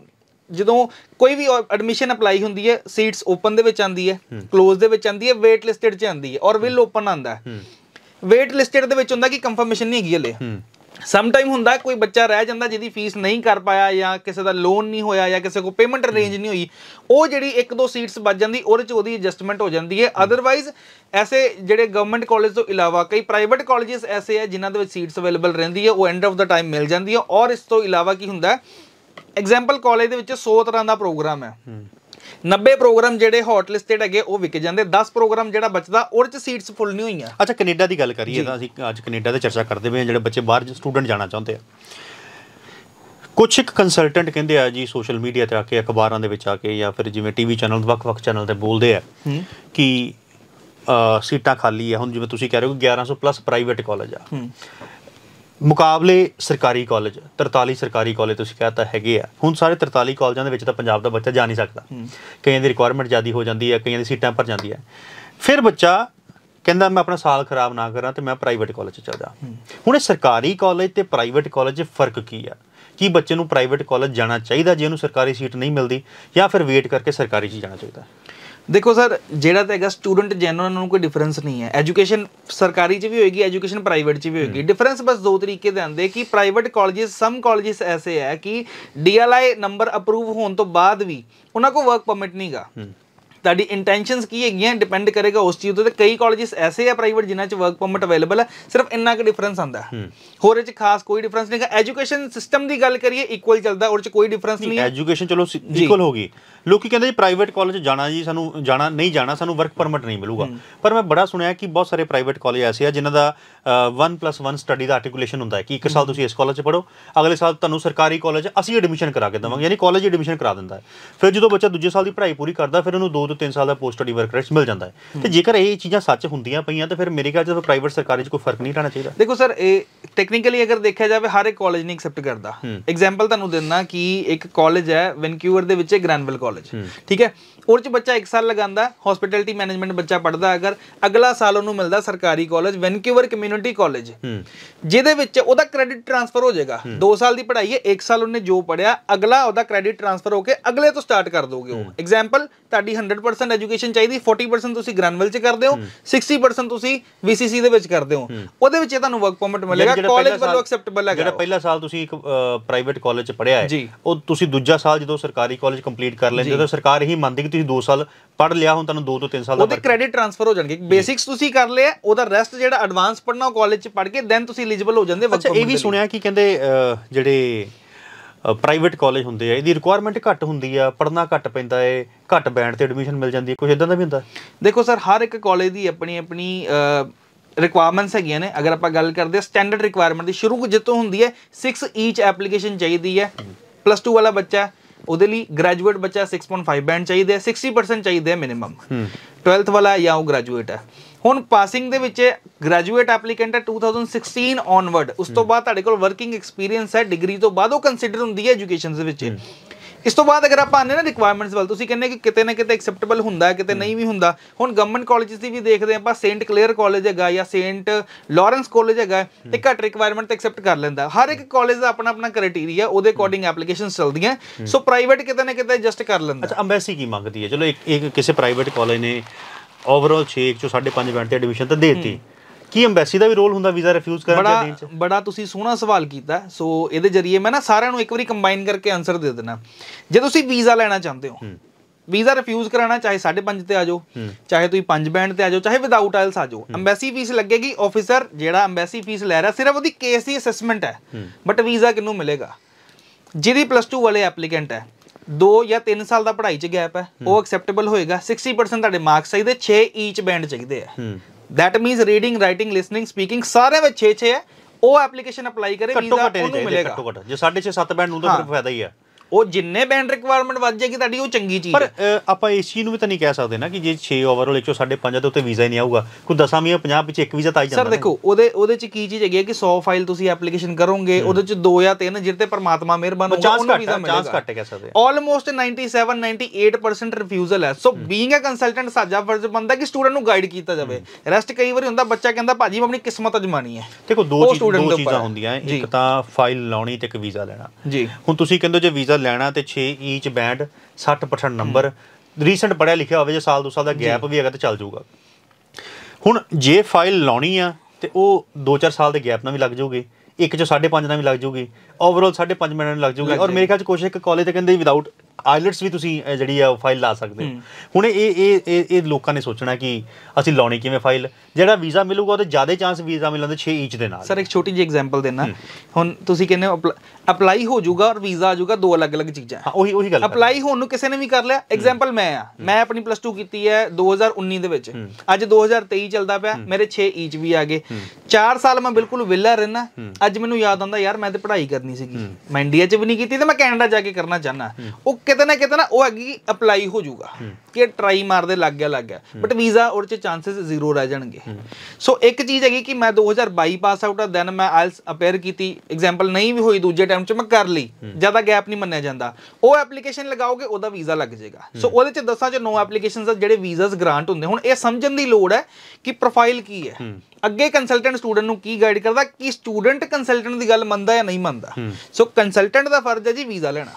ਜਦੋਂ ਕੋਈ ਵੀ ਐਡਮਿਸ਼ਨ ਅਪਲਾਈ ਹੁੰਦੀ ਹੈ ਸੀਟਸ ਓਪਨ ਦੇ ਵਿੱਚ ਆਂਦੀ ਹੈ ক্লোਜ਼ ਦੇ ਵਿੱਚ ਆਂਦੀ ਹੈ ਵੇਟ ਲਿਸਟਡ 'ਚ ਆਂਦੀ ਹੈ ਔਰ ਵਿਲ ਓਪਨ ਆਂਦਾ ਹੈ ਵੇਟ ਲਿਸਟਡ ਦੇ ਵਿੱਚ ਹੁੰਦਾ ਕਿ ਕਨਫਰਮੇਸ਼ਨ ਨਹੀਂ ਹੈਗੀ ਹਲੇ ਸਮ ਟਾਈਮ ਹੁੰਦਾ ਕੋਈ ਬੱਚਾ ਰਹਿ ਜਾਂਦਾ ਜਿਹਦੀ ਫੀਸ ਨਹੀਂ ਕਰ ਪਾਇਆ ਜਾਂ ਕਿਸੇ ਦਾ ਲੋਨ ਨਹੀਂ ਹੋਇਆ ਜਾਂ ਕਿਸੇ ਕੋ ਪੇਮੈਂਟ ਅਰੇਂਜ ਨਹੀਂ ਹੋਈ ਉਹ ਜਿਹੜੀ ਇੱਕ ਦੋ ਸੀਟਸ ਬਚ ਜਾਂਦੀ ਉਹਦੇ ਚ ਉਹਦੀ ਐਡਜਸਟਮੈਂਟ ਹੋ ਜਾਂਦੀ ਹੈ ਅਦਰਵਾਈਜ਼ ਐਸੇ ਜਿਹੜੇ ਗਵਰਨਮੈਂਟ ਕਾਲਜ ਤੋਂ ਇਲਾਵਾ ਕਈ ਪ੍ਰਾਈਵੇਟ ਕਾਲਜਸ ਐਸੇ ਆ ਜਿਨ੍ਹਾਂ ਦੇ ਵਿੱਚ ਸੀਟਸ ਅਵੇਲੇਬਲ ਰਹਿੰਦੀ ਹੈ ਉਹ ਐਂਡ ਆਫ ਦਾ ਟਾਈਮ ਮਿਲ ਜਾਂਦੀ ਹੈ ਔਰ ਇਸ ਤੋਂ ਇਲਾਵਾ ਕੀ ਹੁੰਦਾ ਐਗਜ਼ਾਮਪਲ ਕਾਲਜ ਦੇ ਵਿੱਚ 100 ਤਰ੍ਹਾਂ ਦਾ ਪ੍ਰੋਗਰਾਮ ਹੈ 90 ਪ੍ਰੋਗਰਾਮ ਜਿਹੜੇ ਹੌਟ ਲਿਸਟਡ ਹੈਗੇ ਉਹ ਵਿਕ ਜਾਂਦੇ 10 ਪ੍ਰੋਗਰਾਮ ਜਿਹੜਾ ਬਚਦਾ ਉਹਦੇ ਚ ਸੀਟਸ ਫੁੱਲ ਨਹੀਂ ਹੋਈਆਂ ਅੱਛਾ ਕੈਨੇਡਾ ਦੀ ਗੱਲ ਕਰੀਏ ਤਾਂ ਅਸੀਂ ਅੱਜ ਕੈਨੇਡਾ ਤੇ ਚਰਚਾ ਕਰਦੇ ਹਾਂ ਜਿਹੜੇ ਬੱਚੇ ਬਾਹਰ ਸਟੂਡੈਂਟ ਜਾਣਾ ਚਾਹੁੰਦੇ ਆ ਕੁਝ ਇੱਕ ਕੰਸਲਟੈਂਟ ਕਹਿੰਦੇ ਆ ਜੀ ਸੋਸ਼ਲ ਮੀਡੀਆ ਤੇ ਆ ਕੇ ਅਖਬਾਰਾਂ ਦੇ ਵਿੱਚ ਆ ਕੇ ਜਾਂ ਫਿਰ ਜਿਵੇਂ ਟੀਵੀ ਚੈਨਲ ਵੱਖ-ਵੱਖ ਚੈਨਲ ਤੇ ਬੋਲਦੇ ਆ ਕਿ ਸੀਟਾਂ ਖਾਲੀ ਆ ਹੁਣ ਜਿਵੇਂ ਤੁਸੀਂ ਕਹਿ ਰਹੇ ਹੋ 1100 ਪਲੱਸ ਪ੍ਰਾਈਵੇਟ ਕਾਲਜ ਆ ਮੁਕਾਬਲੇ ਸਰਕਾਰੀ ਕਾਲਜ 43 ਸਰਕਾਰੀ ਕਾਲਜ ਤੁਸੀਂ ਕਹਤਾ ਹੈਗੇ ਆ ਹੁਣ ਸਾਰੇ 43 ਕਾਲਜਾਂ ਦੇ ਵਿੱਚ ਤਾਂ ਪੰਜਾਬ ਦਾ ਬੱਚਾ ਜਾ ਨਹੀਂ ਸਕਦਾ ਕਈਆਂ ਦੀ ਰਿਕੁਆਇਰਮੈਂਟ ਜ਼ਿਆਦੀ ਹੋ ਜਾਂਦੀ ਹੈ ਕਈਆਂ ਦੀ ਸੀਟਾਂ ਭਰ ਹੈ ਫਿਰ ਬੱਚਾ ਕਹਿੰਦਾ ਮੈਂ ਆਪਣਾ ਸਾਲ ਖਰਾਬ ਨਾ ਕਰਾਂ ਤੇ ਮੈਂ ਪ੍ਰਾਈਵੇਟ ਕਾਲਜ ਚ ਚਲ ਜਾ ਹੁਣ ਇਹ ਸਰਕਾਰੀ ਕਾਲਜ ਤੇ ਪ੍ਰਾਈਵੇਟ ਕਾਲਜ 'ਚ ਫਰਕ ਕੀ ਆ ਕੀ ਬੱਚੇ ਨੂੰ ਪ੍ਰਾਈਵੇਟ ਕਾਲਜ ਜਾਣਾ ਚਾਹੀਦਾ ਜੇ ਉਹਨੂੰ ਸਰਕਾਰੀ ਸੀਟ ਨਹੀਂ ਮਿਲਦੀ ਜਾਂ ਫਿਰ ਵੇਟ ਕਰਕੇ ਸਰਕਾਰੀ 'ਚ ਜਾਣਾ ਚਾਹੀਦਾ ਦੇਖੋ ਸਰ ਜਿਹੜਾ ਤਾਂ ਹੈਗਾ ਸਟੂਡੈਂਟ ਜਨਰਲ ਉਹਨਾਂ ਨੂੰ ਕੋਈ ਡਿਫਰੈਂਸ ਨਹੀਂ ਹੈ ਐਜੂਕੇਸ਼ਨ ਸਰਕਾਰੀ 'ਚ ਵੀ ਹੋਏਗੀ ਐਜੂਕੇਸ਼ਨ ਪ੍ਰਾਈਵੇਟ 'ਚ ਵੀ ਹੋਏਗੀ ਡਿਫਰੈਂਸ ਬਸ ਦੋ ਤਰੀਕੇ ਦੇ ਆਂਦੇ ਕਿ ਪ੍ਰਾਈਵੇਟ ਕਾਲਜਸ ਸਮ ਕਾਲਜਸ ਐਸੇ ਹੈ ਕਿ ਡੀਐਲਆਈ ਨੰਬਰ ਅਪਰੂਵ ਹੋਣ ਤੋਂ ਬਾਅਦ ਵੀ ਉਹਨਾਂ ਕੋ ਵਰਕ ਪਰਮਿਟ ਨਹੀਂਗਾ ਤੁਹਾਡੀ ਇੰਟੈਂਸ਼ਨਸ ਕੀ ਹੈਗੀਆਂ ਡਿਪੈਂਡ ਕਰੇਗਾ ਉਸ ਚੀਜ਼ ਤੇ ਕਈ ਕਾਲਜਸ ਐਸੇ ਆ ਪ੍ਰਾਈਵੇਟ ਜਿਨ੍ਹਾਂ 'ਚ ਵਰਕ ਪਰਮਿਟ ਅਵੇਲੇਬਲ ਹੈ ਸਿਰਫ ਇੰਨਾ ਕੁ ਡਿਫਰੈਂਸ ਆਂਦਾ ਹੋਰ ਇਹ 'ਚ ਖਾਸ ਕੋਈ ਡਿਫਰੈਂਸ ਨਹੀਂ ਹੈ ਐਜੂਕੇਸ਼ਨ ਸਿਸਟਮ ਦੀ ਗੱਲ ਕਰੀਏ ਇਕੁਅਲ ਚੱਲਦਾ ਉਹ 'ਚ ਕੋਈ ਡਿਫਰੈਂਸ ਨਹੀਂ ਹੈ ਐਜੂਕੇਸ਼ਨ ਚਲੋ ਇਕੁਅਲ ਹੋ ਗਈ ਲੋਕੀ ਕਹਿੰਦੇ ਜੀ ਪ੍ਰਾਈਵੇਟ ਕਾਲਜ ਜਾਣਾ ਜੀ ਸਾਨੂੰ ਜਾਣਾ ਨਹੀਂ ਜਾਣਾ ਸਾਨੂੰ ਵਰਕ ਪਰਮਿਟ ਨਹੀਂ ਮਿਲੂਗਾ ਪਰ ਮੈਂ ਬੜਾ ਸੁਣਿਆ ਕਿ ਬਹੁਤ ਸਾਰੇ ਪ੍ਰਾਈਵੇਟ ਕਾਲਜ ਐਸੇ ਆ ਜਿਨ੍ਹਾਂ ਦਾ 1+1 ਸਟੱਡੀ ਦਾ ਆਰਟੀਕੂਲੇਸ਼ਨ ਹੁੰਦਾ ਹੈ ਕਿ ਇੱਕ ਸਾਲ ਤੁਸੀਂ ਇਸ ਕਾਲਜ 'ਚ ਪੜੋ ਅਗਲੇ ਸਾਲ ਤੁਹਾਨੂੰ ਸਰਕਾਰੀ ਕਾਲਜ ਅਸੀਂ ਐਡਮਿਸ਼ਨ ਕਰਾ ਕੇ ਦਵਾਂਗੇ ਯਾਨੀ ਕਾਲਜ ਐਡਮਿਸ਼ਨ ਕਰਾ ਦਿੰਦਾ ਹੈ ਫਿਰ ਜਦੋਂ ਬੱਚਾ ਦੂਜੇ ਸਾਲ ਦੀ ਪੜ੍ਹਾਈ ਪੂਰੀ ਕਰਦਾ ਫਿਰ ਉਹਨੂੰ 2 ਤੋਂ 3 ਸਾਲ ਦਾ ਪੋਸਟ ਸਟੱਡੀ ਵਰਕ ਰੈਸਟ ਮਿਲ ਜਾਂਦਾ ਹੈ ਤੇ ਜੇਕਰ ਇਹ ਚੀਜ਼ਾਂ ਸੱਚ ਹੁੰਦੀਆਂ ਪਈਆਂ ਤਾਂ ਫਿਰ ਮੇਰੇ ਖਿਆਲ 'ਚ ਪ੍ਰਾਈਵੇਟ ਸਰਕਾਰੀ 'ਚ ਕੋਈ ਫਰਕ ਨਹੀਂ ਰਹਿਣਾ ਚਾਹੀਦਾ ਦੇਖੋ ਸਰ ਇਹ ਟੈਕਨੀਕਲੀ ਅਗਰ ਦੇਖਿਆ ਜਾਵੇ ਹਰ ਇੱਕ ਕਾਲਜ ਨਹੀਂ ਐਕਸੈਪਟ ਕਰਦਾ ਐਗਜ਼ਾਮਪਲ ਤੁਹਾਨੂੰ ਦਿੰਦਾ ਕਿ ਇੱਕ ਕਾਲਜ ਹੈ ਵੈਨਕੂਵਰ ਦੇ ਵਿੱਚ ਗ੍ਰੈਨਵਿਲ ਕਾਲਜ ਠੀਕ ਹੈ ਉਹਦੇ ਚ ਬੱਚਾ 1 ਸਾਲ ਲਗਾਉਂਦਾ ਹਸਪੀਟੈਲਿਟੀ ਮੈਨੇਜਮੈਂਟ ਬੱਚਾ ਪੜਦਾ ਅਗਰ ਅਗਲਾ ਸਾਲ ਉਹਨੂੰ ਮਿਲਦਾ ਸਰਕਾਰੀ college Vancouver community community college ਜਿਹਦੇ ਵਿੱਚ ਉਹਦਾ ਕ੍ਰੈਡਿਟ ਟ੍ਰਾਂਸਫਰ ਹੋ ਜਾਏਗਾ 2 ਸਾਲ ਦੀ ਪੜ੍ਹਾਈ ਹੈ 1 ਸਾਲ ਉਹਨੇ ਜੋ ਪੜਿਆ ਅਗਲਾ ਉਹਦਾ ਕ੍ਰੈਡਿਟ ਟ੍ਰਾਂਸਫਰ ਹੋ ਕੇ ਅਗਲੇ ਤੋਂ ਸਟਾਰਟ ਕਰ ਦੋਗੇ ਉਹ ਐਗਜ਼ਾਮਪਲ ਤੁਹਾਡੀ 100% ਐਜੂਕੇਸ਼ਨ ਚਾਹੀਦੀ 40% ਤੁਸੀਂ ਗ੍ਰੈਨਵਲ 'ਚ ਕਰਦੇ ਹੋ 60% ਤੁਸੀਂ VCC ਦੇ ਵਿੱਚ ਕਰਦੇ ਹੋ ਉਹਦੇ ਵਿੱਚ ਤੁਹਾਨੂੰ ਵਰਕ ਪਰਮਿਟ ਮਿਲੇਗਾ ਕਾਲਜ ਵੱਲੋਂ ਐਕਸੈਪਟੇਬਲ ਹੈ ਜਿਹੜਾ ਪਹਿਲਾ ਸਾਲ ਤੁਸੀਂ ਇੱਕ ਪ੍ਰਾਈਵੇਟ ਕਾਲਜ 'ਚ ਪੜਿਆ ਹੈ ਉਹ ਤੁਸੀਂ ਦੂਜਾ ਸਾਲ ਜਦੋਂ ਸਰਕਾਰੀ ਕਾਲਜ ਕੰਪਲੀਟ ਕਰ ਲੈਂਦੇ ਹੋ ਤਾਂ ਸਰਕਾਰ ਹੀ ਮੰਨਦੀ ਕਿ ਤੁਸੀਂ 2 ਸਾਲ ਪੜ ਲਿਆ ਹੁਣ ਤੁਹਾਨੂੰ 2 ਤੋਂ 3 ਸਾਲ ਦਾ ਉਹਦੇ ਕ੍ਰੈਡਿਟ ਟ੍ਰਾਂਸਫਰ ਹੋ ਜਾਣਗੇ ਬੇਸਿਕਸ ਤੁਸੀਂ ਕਰ ਲਿਆ ਉਹਦਾ ਰੈਸਟ ਜਿਹੜਾ ਐਡਵਾਂਸ ਪੜਨਾ ਉਹ ਕਾਲਜ ਚ ਪੜ੍ਹ ਕੇ ਦੈਨ ਤੁਸੀਂ ਐਲੀਜੀਬਲ ਹੋ ਜਾਂਦੇ ਅੱਛਾ ਇਹ ਵੀ ਸੁਣਿਆ ਕਿ ਕਹਿੰਦੇ ਜਿਹੜੇ ਪ੍ਰਾਈਵੇਟ ਕਾਲਜ ਹੁੰਦੇ ਆ ਇਹਦੀ ਰਿਕੁਆਇਰਮੈਂਟ ਘੱਟ ਹੁੰਦੀ ਆ ਪੜਨਾ ਘੱਟ ਪੈਂਦਾ ਏ ਘੱਟ ਬੈਂਡ ਤੇ ਐਡਮਿਸ਼ਨ ਮਿਲ ਜਾਂਦੀ ਹੈ ਕੁਝ ਇਦਾਂ ਦਾ ਵੀ ਹੁੰਦਾ ਦੇਖੋ ਸਰ ਹਰ ਇੱਕ ਕਾਲਜ ਦੀ ਆਪਣੀ ਆਪਣੀ ਰਿਕੁਆਇਰਮੈਂਟਸ ਹੈਗੀਆਂ ਨੇ ਅਗਰ ਆਪਾਂ ਗੱਲ ਕਰਦੇ ਸਟੈਂਡਰਡ ਰਿਕੁਆਇਰਮੈਂਟ ਦੀ ਸ਼ੁਰੂ ਜਿੱਤੋਂ ਹੁੰਦੀ ਹੈ 6 ਈਚ ਐਪਲੀਕੇਸ਼ਨ ਚਾਹੀਦੀ ਹੈ ਪਲੱਸ 2 ਵਾਲਾ ਬੱਚਾ ਉਹਦੇ ਲਈ ਗ੍ਰੈਜੂਏਟ ਬੱਚਾ 6.5 ਬੈਂਡ ਚਾਹੀਦੇ ਹੈ 60% ਚਾਹੀਦੇ ਹੈ ਮਿਨਿਮਮ 12th ਵਾਲਾ ਜਾਂ ਉਹ ਗ੍ਰੈਜੂਏਟ ਹੈ ਹੁਣ ਪਾਸਿੰਗ ਦੇ ਵਿੱਚ ਗ੍ਰੈਜੂਏਟ ਐਪਲੀਕੈਂਟ ਹੈ 2016 ਔਨਵਰਡ ਉਸ ਤੋਂ ਬਾਅਦ ਤੁਹਾਡੇ ਕੋਲ ਵਰਕਿੰਗ ਐਕਸਪੀਰੀਅੰਸ ਹੈ ਡਿਗਰੀ ਤੋਂ ਬਾਅਦ ਉਹ ਕੰਸੀਡਰ ਹੁੰਦੀ ਹੈ ਐਜੂਕੇਸ਼ਨ ਦੇ ਵਿੱਚ ਇਸ ਤੋਂ ਬਾਅਦ ਅਗਰ ਆਪਾਂ ਆਨੇ ਨਾ ਰਿਕੁਆਇਰਮੈਂਟਸ ਵੱਲ ਤੁਸੀਂ ਕਹਿੰਦੇ ਕਿ ਕਿਤੇ ਨਾ ਕਿਤੇ ਐਕਸੈਪਟੇਬਲ ਹੁੰਦਾ ਕਿਤੇ ਨਹੀਂ ਵੀ ਹੁੰਦਾ ਹੁਣ ਗਵਰਨਮੈਂਟ ਕਾਲਜਸ ਦੀ ਵੀ ਦੇਖਦੇ ਆਪਾਂ ਸੇਂਟ ਕਲੇਅਰ ਕਾਲਜ ਹੈਗਾ ਜਾਂ ਸੇਂਟ ਲਾਰੈਂਸ ਕਾਲਜ ਹੈਗਾ ਤੇ ਘੱਟ ਰਿਕੁਆਇਰਮੈਂਟ ਤੇ ਐਕਸੈਪਟ ਕਰ ਲੈਂਦਾ ਹਰ ਇੱਕ ਕਾਲਜ ਦਾ ਆਪਣਾ ਆਪਣਾ ਕ੍ਰਾਈਟੇਰੀਆ ਉਹਦੇ ਅਕੋਰਡਿੰਗ ਐਪਲੀਕੇਸ਼ਨ ਚੱਲਦੀਆਂ ਸੋ ਪ੍ਰਾਈਵੇਟ ਕਿਤੇ ਨਾ ਕਿਤੇ ਜਸਟ ਕਰ ਲੈਂਦਾ ਅੱਛਾ ਅੰਬੈਸੀ ਕੀ ਮੰਗਦੀ ਹੈ ਚਲੋ ਇੱਕ ਇੱਕ ਕਿਸੇ ਪ੍ਰਾਈਵੇਟ ਕਾਲਜ ਨੇ ਓਵਰਆਲ 6 ਚੋਂ 5.5 ਬੈਂਡ ਤੇ ਐਡਮਿਸ਼ਨ ਤਾਂ ਦੇਤੀ ਕੀ ਐਮਬੈਸੀ ਦਾ ਵੀ ਰੋਲ ਹੁੰਦਾ ਵੀਜ਼ਾ ਰਿਫਿਊਜ਼ ਕਰਨ ਦਾ ਦਿਨ ਚ ਬੜਾ ਤੁਸੀਂ ਸੋਹਣਾ ਸਵਾਲ ਕੀਤਾ ਸੋ ਇਹਦੇ ਜਰੀਏ ਮੈਂ ਨਾ ਸਾਰਿਆਂ ਨੂੰ ਇੱਕ ਵਾਰੀ ਕੰਬਾਈਨ ਕਰਕੇ ਆਨਸਰ ਦੇ ਦੇਣਾ ਜੇ ਤੁਸੀਂ ਵੀਜ਼ਾ ਲੈਣਾ ਚਾਹੁੰਦੇ ਹੋ ਵੀਜ਼ਾ ਰਿਫਿਊਜ਼ ਕਰਾਣਾ ਚਾਹੇ 5.5 ਤੇ ਆ ਜਾਓ ਚਾਹੇ ਤੁਸੀਂ 5 ਬੈਂਡ ਤੇ ਆ ਜਾਓ ਚਾਹੇ ਵਿਦਆਊਟ ਆਇਲਸ ਆ ਜਾਓ ਐਮਬੈਸੀ ਫੀਸ ਲੱਗੇਗੀ ਆਫੀਸਰ ਜਿਹੜਾ ਐਮਬੈਸੀ ਫੀਸ ਲੈ ਰਿਹਾ ਸਿਰਫ ਉਹਦੀ ਕੇਸ ਦੀ ਅਸੈਸਮੈਂਟ ਹੈ ਬਟ ਵੀਜ਼ਾ ਕਿੰਨੂੰ ਮਿਲੇਗਾ ਜਿਹਦੀ ਪਲੱਸ 2 ਵਾਲੇ ਐਪਲੀਕੈਂਟ ਹੈ 2 ਜਾਂ 3 ਸਾਲ ਦਾ ਪੜ੍ਹਾਈ 'ਚ ਗੈਪ ਹੈ ਉਹ ਐਕਸੈਪਟੇਬਲ ਹੋਏਗਾ 60% ਤੁਹਾਡੇ ਮਾਰਕਸ ਚਾਹੀਦੇ 6 ਈਚ ਬੈਂਡ ਚਾਹੀਦੇ ਆ that means reading writing listening speaking ਸਾਰੇ ਵਿੱਚ 6 6 ਹੈ ਉਹ ਐਪਲੀਕੇਸ਼ਨ ਅਪਲਾਈ ਕਰੇ ਵੀਜ਼ਾ ਉਹਨੂੰ ਮਿਲੇਗਾ ਜੇ 6.5 7 ਬੈਂਡ ਨੂੰ ਤਾਂ ਫਿਰ ਫਾਇਦਾ ਹੀ ਆ ਉਹ ਜਿੰਨੇ ਬੈਂਡ ਰਿਕੁਆਇਰਮੈਂਟ ਵੱਧ ਜਾਏਗੀ ਤੁਹਾਡੀ ਉਹ ਚੰਗੀ ਚੀਜ਼ ਪਰ ਆਪਾਂ ਏਸ਼ੀ ਨੂੰ ਵੀ ਤਾਂ ਨਹੀਂ ਕਹਿ ਸਕਦੇ ਨਾ ਕਿ ਜੇ 6 ਓਵਰ ਸਾਡੇ 5 ਦੇ ਉੱਤੇ ਵੀਜ਼ਾ ਹੀ ਨਹੀਂ ਆਊਗਾ ਕੋਈ ਦਸਾਂ ਵੀ 50 ਵਿੱਚ ਇੱਕ ਵੀਜ਼ਾ ਤਾਂ ਆ ਜਾਂਦਾ ਸਰ ਦੇਖੋ ਉਹਦੇ ਉਹਦੇ ਚ ਕੀ ਚੀਜ਼ ਹੈਗੀ ਕਿ 100 ਫਾਈਲ ਤੁਸੀਂ ਐਪਲੀਕੇਸ਼ਨ ਕਰੋਗੇ ਉਹਦੇ ਚ 2 ਜਾਂ 3 ਜਿਹਦੇ ਤੇ ਪਰਮਾਤਮਾ ਮਿਹਰਬਾਨ ਹੋਊਗਾ ਉਹਨੂੰ ਵੀਜ਼ਾ ਮਿਲੇਗਾ ਚਾਂਸ ਘੱਟ ਕਹਿ ਸਕਦੇ ਆਲਮੋਸਟ 97 98% ਰਿਫਿਊਜ਼ਲ ਹੈ ਸੋ ਬੀਇੰਗ ਅ ਕੰਸਲਟੈਂਟ ਸਾਜਾ ਫਰਜ਼ ਬੰਦਾ ਕਿ ਸਟੂਡੈਂਟ ਨੂੰ ਗਾਈਡ ਕੀਤਾ ਜਾਵੇ ਰੈਸਟ ਕਈ ਵਾਰੀ ਹੁੰਦਾ ਬੱਚਾ ਕਹਿੰਦਾ ਭਾਜੀ ਮੈਂ ਆਪਣੀ ਕਿਸਮਤ ਅਜਮਾਨੀ ਹੈ ਦੇਖੋ ਦੋ ਚੀਜ਼ਾਂ ਹੁੰਦੀਆਂ ਇੱਕ ਤਾਂ ਫਾਈਲ ਲਾਉਣੀ ਤੇ ਇੱਕ ਵੀਜ਼ਾ ਲੈਣਾ ਜੀ ਹੁਣ ਤੁਸੀਂ ਕਹਿੰਦੇ ਜੇ ਵੀਜ਼ਾ ਲੈਣਾ ਤੇ 6 ਇੰਚ ਬੈਂਡ 60% ਨੰਬਰ ਰੀਸੈਂਟ ਪੜਿਆ ਲਿਖਿਆ ਹੋਵੇ ਜੇ ਸਾਲ ਦੋ ਸਾਲ ਦਾ ਗੈਪ ਵੀ ਹੈਗਾ ਤੇ ਚੱਲ ਜਾਊਗਾ ਹੁਣ ਜੇ ਫਾਈਲ ਲਾਉਣੀ ਆ ਤੇ ਉਹ 2-4 ਸਾਲ ਦੇ ਗੈਪ ਨਾਲ ਵੀ ਲੱਗ ਜਾਊਗੀ ਇੱਕ ਚ 5.5 ਨਾਲ ਵੀ ਲੱਗ ਜਾਊਗੀ ਓਵਰਆਲ 5.5 ਮਿੰਟ ਨਾਲ ਲੱਗ ਜਾਊਗੀ ਔਰ ਮੇਰੇ ਖਿਆਲ ਚ ਕੋਸ਼ਿਸ਼ ਇੱਕ ਕਾਲਜ ਤੇ ਕਹਿੰਦੇ ਵਿਦਆਊਟ ਆਈਲਟਸ ਵੀ ਤੁਸੀਂ ਜਿਹੜੀ ਆ ਫਾਈਲ ਲਾ ਸਕਦੇ ਹੋ ਹੁਣ ਇਹ ਇਹ ਇਹ ਲੋਕਾਂ ਨੇ ਸੋਚਣਾ ਕਿ ਅਸੀਂ ਲਾਉਣੀ ਕਿਵੇਂ ਫਾਈਲ ਜਿਹੜਾ ਵੀਜ਼ਾ ਮਿਲੂਗਾ ਉਹਦੇ ਜ਼ਿਆਦਾ ਚਾਂਸ ਵੀਜ਼ਾ ਮਿਲਣ ਦੇ 6 ਇੰਚ ਦੇ ਨਾਲ ਸਰ ਇੱਕ ਛੋਟੀ ਜਿਹੀ ਐਗਜ਼ਾਮਪਲ ਦੇਣਾ ਹੁਣ ਤੁਸੀਂ ਕਹਿੰਦੇ ਅਪਲਾਈ ਹੋ ਜਾਊਗਾ ਔਰ ਵੀਜ਼ਾ ਆ ਜਾਊਗਾ ਦੋ ਅਲੱਗ-ਅਲੱਗ ਚੀਜ਼ਾਂ ਹਾਂ ਉਹੀ ਉਹੀ ਗੱਲ ਅਪਲਾਈ ਹੋਣ ਨੂੰ ਕਿਸੇ ਨੇ ਵੀ ਕਰ ਲਿਆ ਐਗਜ਼ਾਮਪਲ ਮੈਂ ਆ ਮੈਂ ਆਪਣੀ ਪਲੱਸ 2 ਕੀਤੀ ਹੈ 2019 ਦੇ ਵਿੱਚ ਅੱਜ 2023 ਚੱਲਦਾ ਪਿਆ ਮੇਰੇ 6 ਇੰਚ ਵੀ ਆ ਗਏ 4 ਸਾਲ ਮੈਂ ਬਿਲਕੁਲ ਵਿਲਾ ਰਹਿਣਾ ਅੱਜ ਮੈਨੂੰ ਯਾਦ ਆਉਂਦਾ ਯਾਰ ਮੈਂ ਤੇ ਪੜ੍ਹਾਈ ਕਰਨੀ ਸੀਗੀ ਮੈਂ ਇੰਡੀਆ 'ਚ ਵੀ ਨਹੀਂ ਕੀਤੀ ਤੇ ਮੈਂ ਕੈਨੇਡਾ ਜਾ ਕੇ ਕਰਨਾ ਚਾਹਨਾ ਉਹ ਕਿਤੇ ਨਾ ਕਿਤੇ ਨਾ ਉਹ ਅੱਗੇ ਅਪਲਾਈ ਹੋ ਜਾਊਗਾ ਕਿ ਟਰਾਈ ਮਾਰਦੇ ਲੱਗ ਗਿਆ ਲੱਗ ਗਿਆ ਬਟ ਵੀਜ਼ਾ ਉਹਦੇ ਚ ਚਾਂਸਸ ਜ਼ੀਰੋ ਰਹਿ ਜਾਣਗੇ ਸੋ ਇੱਕ ਚੀਜ਼ ਹੈਗੀ ਕਿ ਮੈਂ 2022 ਪਾਸ ਆਊਟ ਆ ਦੈਨ ਮੈਂ ਆਇਲਸ ਅਪੀਅਰ ਕੀਤੀ ਐਗਜ਼ਾਮਪਲ ਨਹੀਂ ਵੀ ਹੋਈ ਦੂਜੇ ਟਾਈਮ ਚ ਮੈਂ ਕਰ ਲਈ ਜਿਆਦਾ ਗੈਪ ਨਹੀਂ ਮੰਨਿਆ ਜਾਂਦਾ ਉਹ ਐਪਲੀਕੇਸ਼ਨ ਲਗਾਓਗੇ ਉਹਦਾ ਵੀਜ਼ਾ ਲੱਗ ਜਾਏਗਾ ਸੋ ਉਹਦੇ ਚ ਦਸਾਂ ਚ ਨੋ ਐਪਲੀਕੇਸ਼ਨਸ ਜਿਹੜੇ ਵੀਜ਼ਾਸ ਗ੍ਰਾਂਟ ਹੁੰਦੇ ਹੁਣ ਇਹ ਸਮਝਣ ਦੀ ਲੋੜ ਹੈ ਕਿ ਪ੍ਰੋਫਾਈਲ ਕੀ ਹੈ ਅੱਗੇ ਕੰਸਲਟੈਂਟ ਸਟੂਡੈਂਟ ਨੂੰ ਕੀ ਗਾਈਡ ਕਰਦਾ ਕਿ ਸਟੂਡੈਂਟ ਕੰਸਲਟੈਂਟ ਦੀ ਗੱਲ ਮੰਨਦਾ ਜਾਂ ਨਹੀਂ ਮੰਨਦਾ ਸੋ ਕੰਸਲਟੈਂਟ ਦਾ ਫਰਜ਼ ਹੈ ਜੀ ਵੀਜ਼ਾ ਲੈਣਾ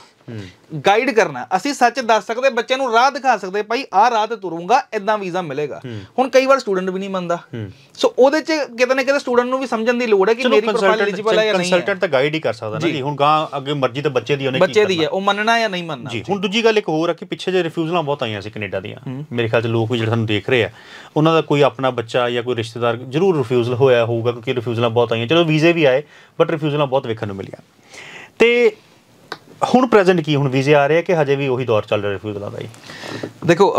ਗਾਈਡ ਕਰਨਾ ਅਸੀਂ ਸੱਚ ਦੱਸ ਸਕਦੇ ਬੱਚੇ ਨੂੰ ਰਾਹ ਦਿਖਾ ਸਕਦੇ ਭਾਈ ਆਹ ਰਾਹ ਤੇ ਤੁਰੂੰਗਾ ਇਦਾਂ ਵੀਜ਼ਾ ਮਿਲੇਗਾ ਹੁਣ ਕਈ ਵਾਰ ਸਟੂਡੈਂਟ ਵੀ ਨਹੀਂ ਮੰਨਦਾ ਸੋ ਉਹਦੇ ਚ ਕਿਤੇ ਨਾ ਕਿਤੇ ਸਟੂਡੈਂਟ ਨੂੰ ਵੀ ਸਮਝਣ ਦੀ ਲੋੜ ਹੈ ਕਿ ਮੇਰੀ ਪ੍ਰੋਫਾਈਲ ਐਲੀਜੀਬਲ ਹੈ ਜਾਂ ਨਹੀਂ ਕੰਸਲਟੈਂਟ ਤਾਂ ਗਾਈਡ ਹੀ ਕਰ ਸਕਦਾ ਨਾ ਜੀ ਹੁਣ ਗਾਂ ਅੱਗੇ ਮਰਜ਼ੀ ਤੇ ਬੱਚੇ ਦੀ ਉਹਨੇ ਕੀ ਬੱਚੇ ਦੀ ਹੈ ਉਹ ਮੰਨਣਾ ਜਾਂ ਨਹੀਂ ਮੰਨਣਾ ਜੀ ਹੁਣ ਦੂਜੀ ਗੱਲ ਇੱਕ ਹੋਰ ਹੈ ਕਿ ਪਿੱਛੇ ਜੇ ਰਿਫਿਊਜ਼ਲਾਂ ਬਹੁਤ ਆਈਆਂ ਸੀ ਕੈਨੇਡਾ ਦੀਆਂ ਮੇਰੇ ਖਿਆਲ ਚ ਲੋਕ ਵੀ ਜਿਹੜੇ ਸਾਨੂੰ ਦੇਖ ਰਹੇ ਆ ਉਹਨਾਂ ਦਾ ਕੋਈ ਆਪਣਾ ਬੱਚਾ ਜਾਂ ਕੋਈ ਰਿਸ਼ਤੇਦਾਰ ਜ਼ਰੂਰ ਰਿਫਿਊਜ਼ਲ ਹੋਇਆ ਹੋਊਗਾ ਕਿਉਂਕਿ ਰਿਫਿਊਜ਼ਲਾਂ ਬਹੁਤ ਆਈਆਂ ਚਲੋ ਵੀਜ਼ੇ ਵੀ ਆਏ ਬਟ ਰਿਫਿਊਜ਼ਲਾਂ ਬਹੁਤ ਵੇਖਣ ਨੂੰ ਮਿਲੀਆਂ ਤੇ ਹੁਣ ਪ੍ਰੈਜ਼ੈਂਟ ਕੀ ਹੁਣ ਵੀਜ਼ੇ ਆ ਰਹੇ ਆ ਕਿ ਹਜੇ ਵੀ ਉਹੀ ਦੌਰ ਚੱਲ ਰਿਹਾ ਰਿਫਿਊਜ਼ ਦਾ ਬਾਈ ਦੇਖੋ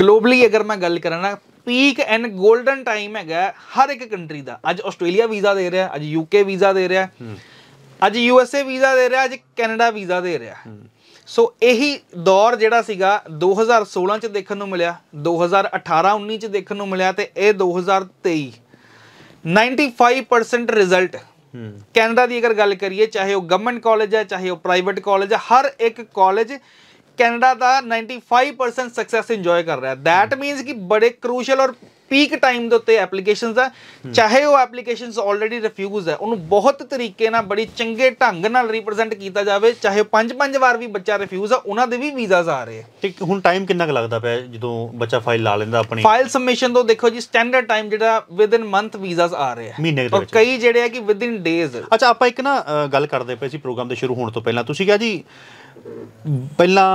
ਗਲੋਬਲੀ ਅਗਰ ਮੈਂ ਗੱਲ ਕਰਾਂ ਨਾ ਪੀਕ ਐਂਡ 골ਡਨ ਟਾਈਮ ਹੈਗਾ ਹਰ ਇੱਕ ਕੰਟਰੀ ਦਾ ਅੱਜ ਆਸਟ੍ਰੇਲੀਆ ਵੀਜ਼ਾ ਦੇ ਰਿਹਾ ਅੱਜ ਯੂਕੇ ਵੀਜ਼ਾ ਦੇ ਰਿਹਾ ਅੱਜ ਯੂਐਸਏ ਵੀਜ਼ਾ ਦੇ ਰਿਹਾ ਅੱਜ ਕੈਨੇਡਾ ਵੀਜ਼ਾ ਦੇ ਰਿਹਾ ਸੋ ਇਹੀ ਦੌਰ ਜਿਹੜਾ ਸੀਗਾ 2016 ਚ ਦੇਖਣ ਨੂੰ ਮਿਲਿਆ 2018-19 ਚ ਦੇਖਣ ਨੂੰ ਮਿਲਿਆ ਤੇ ਇਹ 2023 95% ਰਿਜ਼ਲਟ ਕੈਨੇਡਾ ਦੀ ਅਗਰ ਗੱਲ ਕਰੀਏ ਚਾਹੇ ਉਹ ਗਵਰਨਮੈਂਟ ਕਾਲਜ ਹੈ ਚਾਹੇ ਉਹ ਪ੍ਰਾਈਵੇਟ ਕਾਲਜ ਹੈ ਹਰ ਇੱਕ ਕਾਲਜ ਕੈਨੇਡਾ ਦਾ 95% ਸਕਸੈਸ ਇੰਜੋਏ ਕਰ ਰਿਹਾ ਥੈਟ ਮੀਨਸ ਕਿ ਬੜੇ ਕ੍ਰੂਸ਼ਲ ਔਰ ਪੀਕ ਟਾਈਮ ਦੇ ਉੱਤੇ ਐਪਲੀਕੇਸ਼ਨਸ ਆ ਚਾਹੇ ਉਹ ਐਪਲੀਕੇਸ਼ਨਸ ਆਲਰੇਡੀ ਰਿਫਿਊਜ਼ ਹੈ ਉਹਨੂੰ ਬਹੁਤ ਤਰੀਕੇ ਨਾਲ ਬੜੀ ਚੰਗੇ ਢੰਗ ਨਾਲ ਰਿਪਰੈਜ਼ੈਂਟ ਕੀਤਾ ਜਾਵੇ ਚਾਹੇ ਪੰਜ ਪੰਜ ਵਾਰ ਵੀ ਬੱਚਾ ਰਿਫਿਊਜ਼ ਆ ਉਹਨਾਂ ਦੇ ਵੀ ਵੀਜ਼ਾਸ ਆ ਰਹੇ ਠੀਕ ਹੁਣ ਟਾਈਮ ਕਿੰਨਾ ਕੁ ਲੱਗਦਾ ਪਿਆ ਜਦੋਂ ਬੱਚਾ ਫਾਈਲ ਲਾ ਲੈਂਦਾ ਆਪਣੀ ਫਾਈਲ ਸਬਮਿਸ਼ਨ ਤੋਂ ਦੇਖੋ ਜੀ ਸਟੈਂਡਰਡ ਟਾਈਮ ਜਿਹੜਾ ਵਿਦ ਇਨ ਮੰਥ ਵੀਜ਼ਾਸ ਆ ਰਹੇ ਆ ਮਹੀਨੇ ਦੇ ਵਿੱਚ ਕਈ ਜਿਹੜੇ ਆ ਕਿ ਵਿਦ ਇਨ ਡੇਜ਼ ਅੱਛਾ ਆਪਾਂ ਇੱਕ ਨਾ ਗੱਲ ਕਰਦੇ ਪਏ ਸੀ ਪ੍ਰੋਗਰਾਮ ਦੇ ਸ਼ੁਰੂ ਹੋਣ ਤੋਂ ਪਹਿਲਾਂ ਤੁਸੀਂ ਕਿਹਾ ਜੀ ਪਹਿਲਾਂ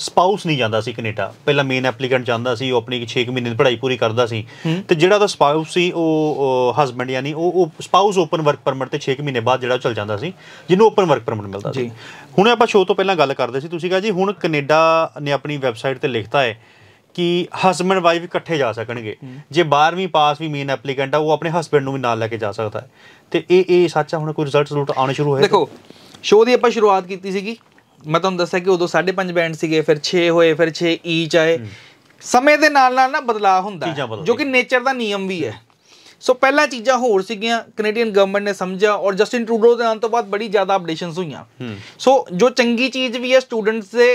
ਸਪਾਊਸ ਨਹੀਂ ਜਾਂਦਾ ਸੀ ਕੈਨੇਡਾ ਪਹਿਲਾਂ ਮੇਨ ਐਪਲੀਕੈਂਟ ਜਾਂਦਾ ਸੀ ਉਹ ਆਪਣੀ 6 ਮਹੀਨੇ ਦੀ ਪੜ੍ਹਾਈ ਪੂਰੀ ਕਰਦਾ ਸੀ ਤੇ ਜਿਹੜਾ ਦਾ ਸਪਾਊਸ ਸੀ ਉਹ ਹਸਬੰਡ ਯਾਨੀ ਉਹ ਉਹ ਸਪਾਊਸ ਓਪਨ ਵਰਕ ਪਰਮਿਟ ਤੇ 6 ਮਹੀਨੇ ਬਾਅਦ ਜਿਹੜਾ ਚਲ ਜਾਂਦਾ ਸੀ ਜਿਹਨੂੰ ਓਪਨ ਵਰਕ ਪਰਮਿਟ ਮਿਲਦਾ ਸੀ ਹੁਣ ਆਪਾਂ ਸ਼ੋਅ ਤੋਂ ਪਹਿਲਾਂ ਗੱਲ ਕਰਦੇ ਸੀ ਤੁਸੀਂ ਕਹਾ ਜੀ ਹੁਣ ਕੈਨੇਡਾ ਨੇ ਆਪਣੀ ਵੈਬਸਾਈਟ ਤੇ ਲਿਖਤਾ ਹੈ ਕਿ ਹਸਬੰਡ ਵਾਈਫ ਇਕੱਠੇ ਜਾ ਸਕਣਗੇ ਜੇ 12ਵੀਂ ਪਾਸ ਵੀ ਮੇਨ ਐਪਲੀਕੈਂਟ ਆ ਉਹ ਆਪਣੇ ਹਸਬੰਡ ਨੂੰ ਵੀ ਨਾਲ ਲੈ ਕੇ ਜਾ ਸਕਦਾ ਹੈ ਤੇ ਇਹ ਇਹ ਸੱਚਾ ਹੁਣ ਕੋਈ ਰਿਜ਼ਲਟ ਰਿਜ਼ਲਟ ਆਉਣੇ ਸ਼ੁਰੂ ਹੋਏ ਦੇਖੋ ਸ਼ੋਅ ਦੀ ਆਪਾਂ ਸ਼ੁਰੂਆਤ ਕੀਤੀ ਸੀਗੀ ਮੈਂ ਤੁਹਾਨੂੰ ਦੱਸਿਆ ਕਿ ਉਦੋਂ 5.5 ਬੈਂਡ ਸੀਗੇ ਫਿਰ 6 ਹੋਏ ਫਿਰ 6 ਈਚ ਆਏ ਸਮੇਂ ਦੇ ਨਾਲ ਨਾਲ ਨਾ ਬਦਲਾਅ ਹੁੰਦਾ ਜੋ ਕਿ ਨੇਚਰ ਦਾ ਨਿਯਮ ਵੀ ਹੈ ਸੋ ਪਹਿਲਾਂ ਚੀਜ਼ਾਂ ਹੋਰ ਸੀਗੀਆਂ ਕੈਨੇਡੀਅਨ ਗਵਰਨਮੈਂਟ ਨੇ ਸਮਝਿਆ ਔਰ ਜਸਟਿਨ ਟਰੂਡੋ ਦੇ ਆਉਣ ਤੋਂ ਬਾਅਦ ਬੜੀ ਜ਼ਿਆਦਾ ਅਪਡੇਸ਼ਨਸ ਹੋਈਆਂ ਸੋ ਜੋ ਚੰਗੀ ਚੀਜ਼ ਵੀ ਹੈ ਸਟੂਡੈਂਟਸ ਦੇ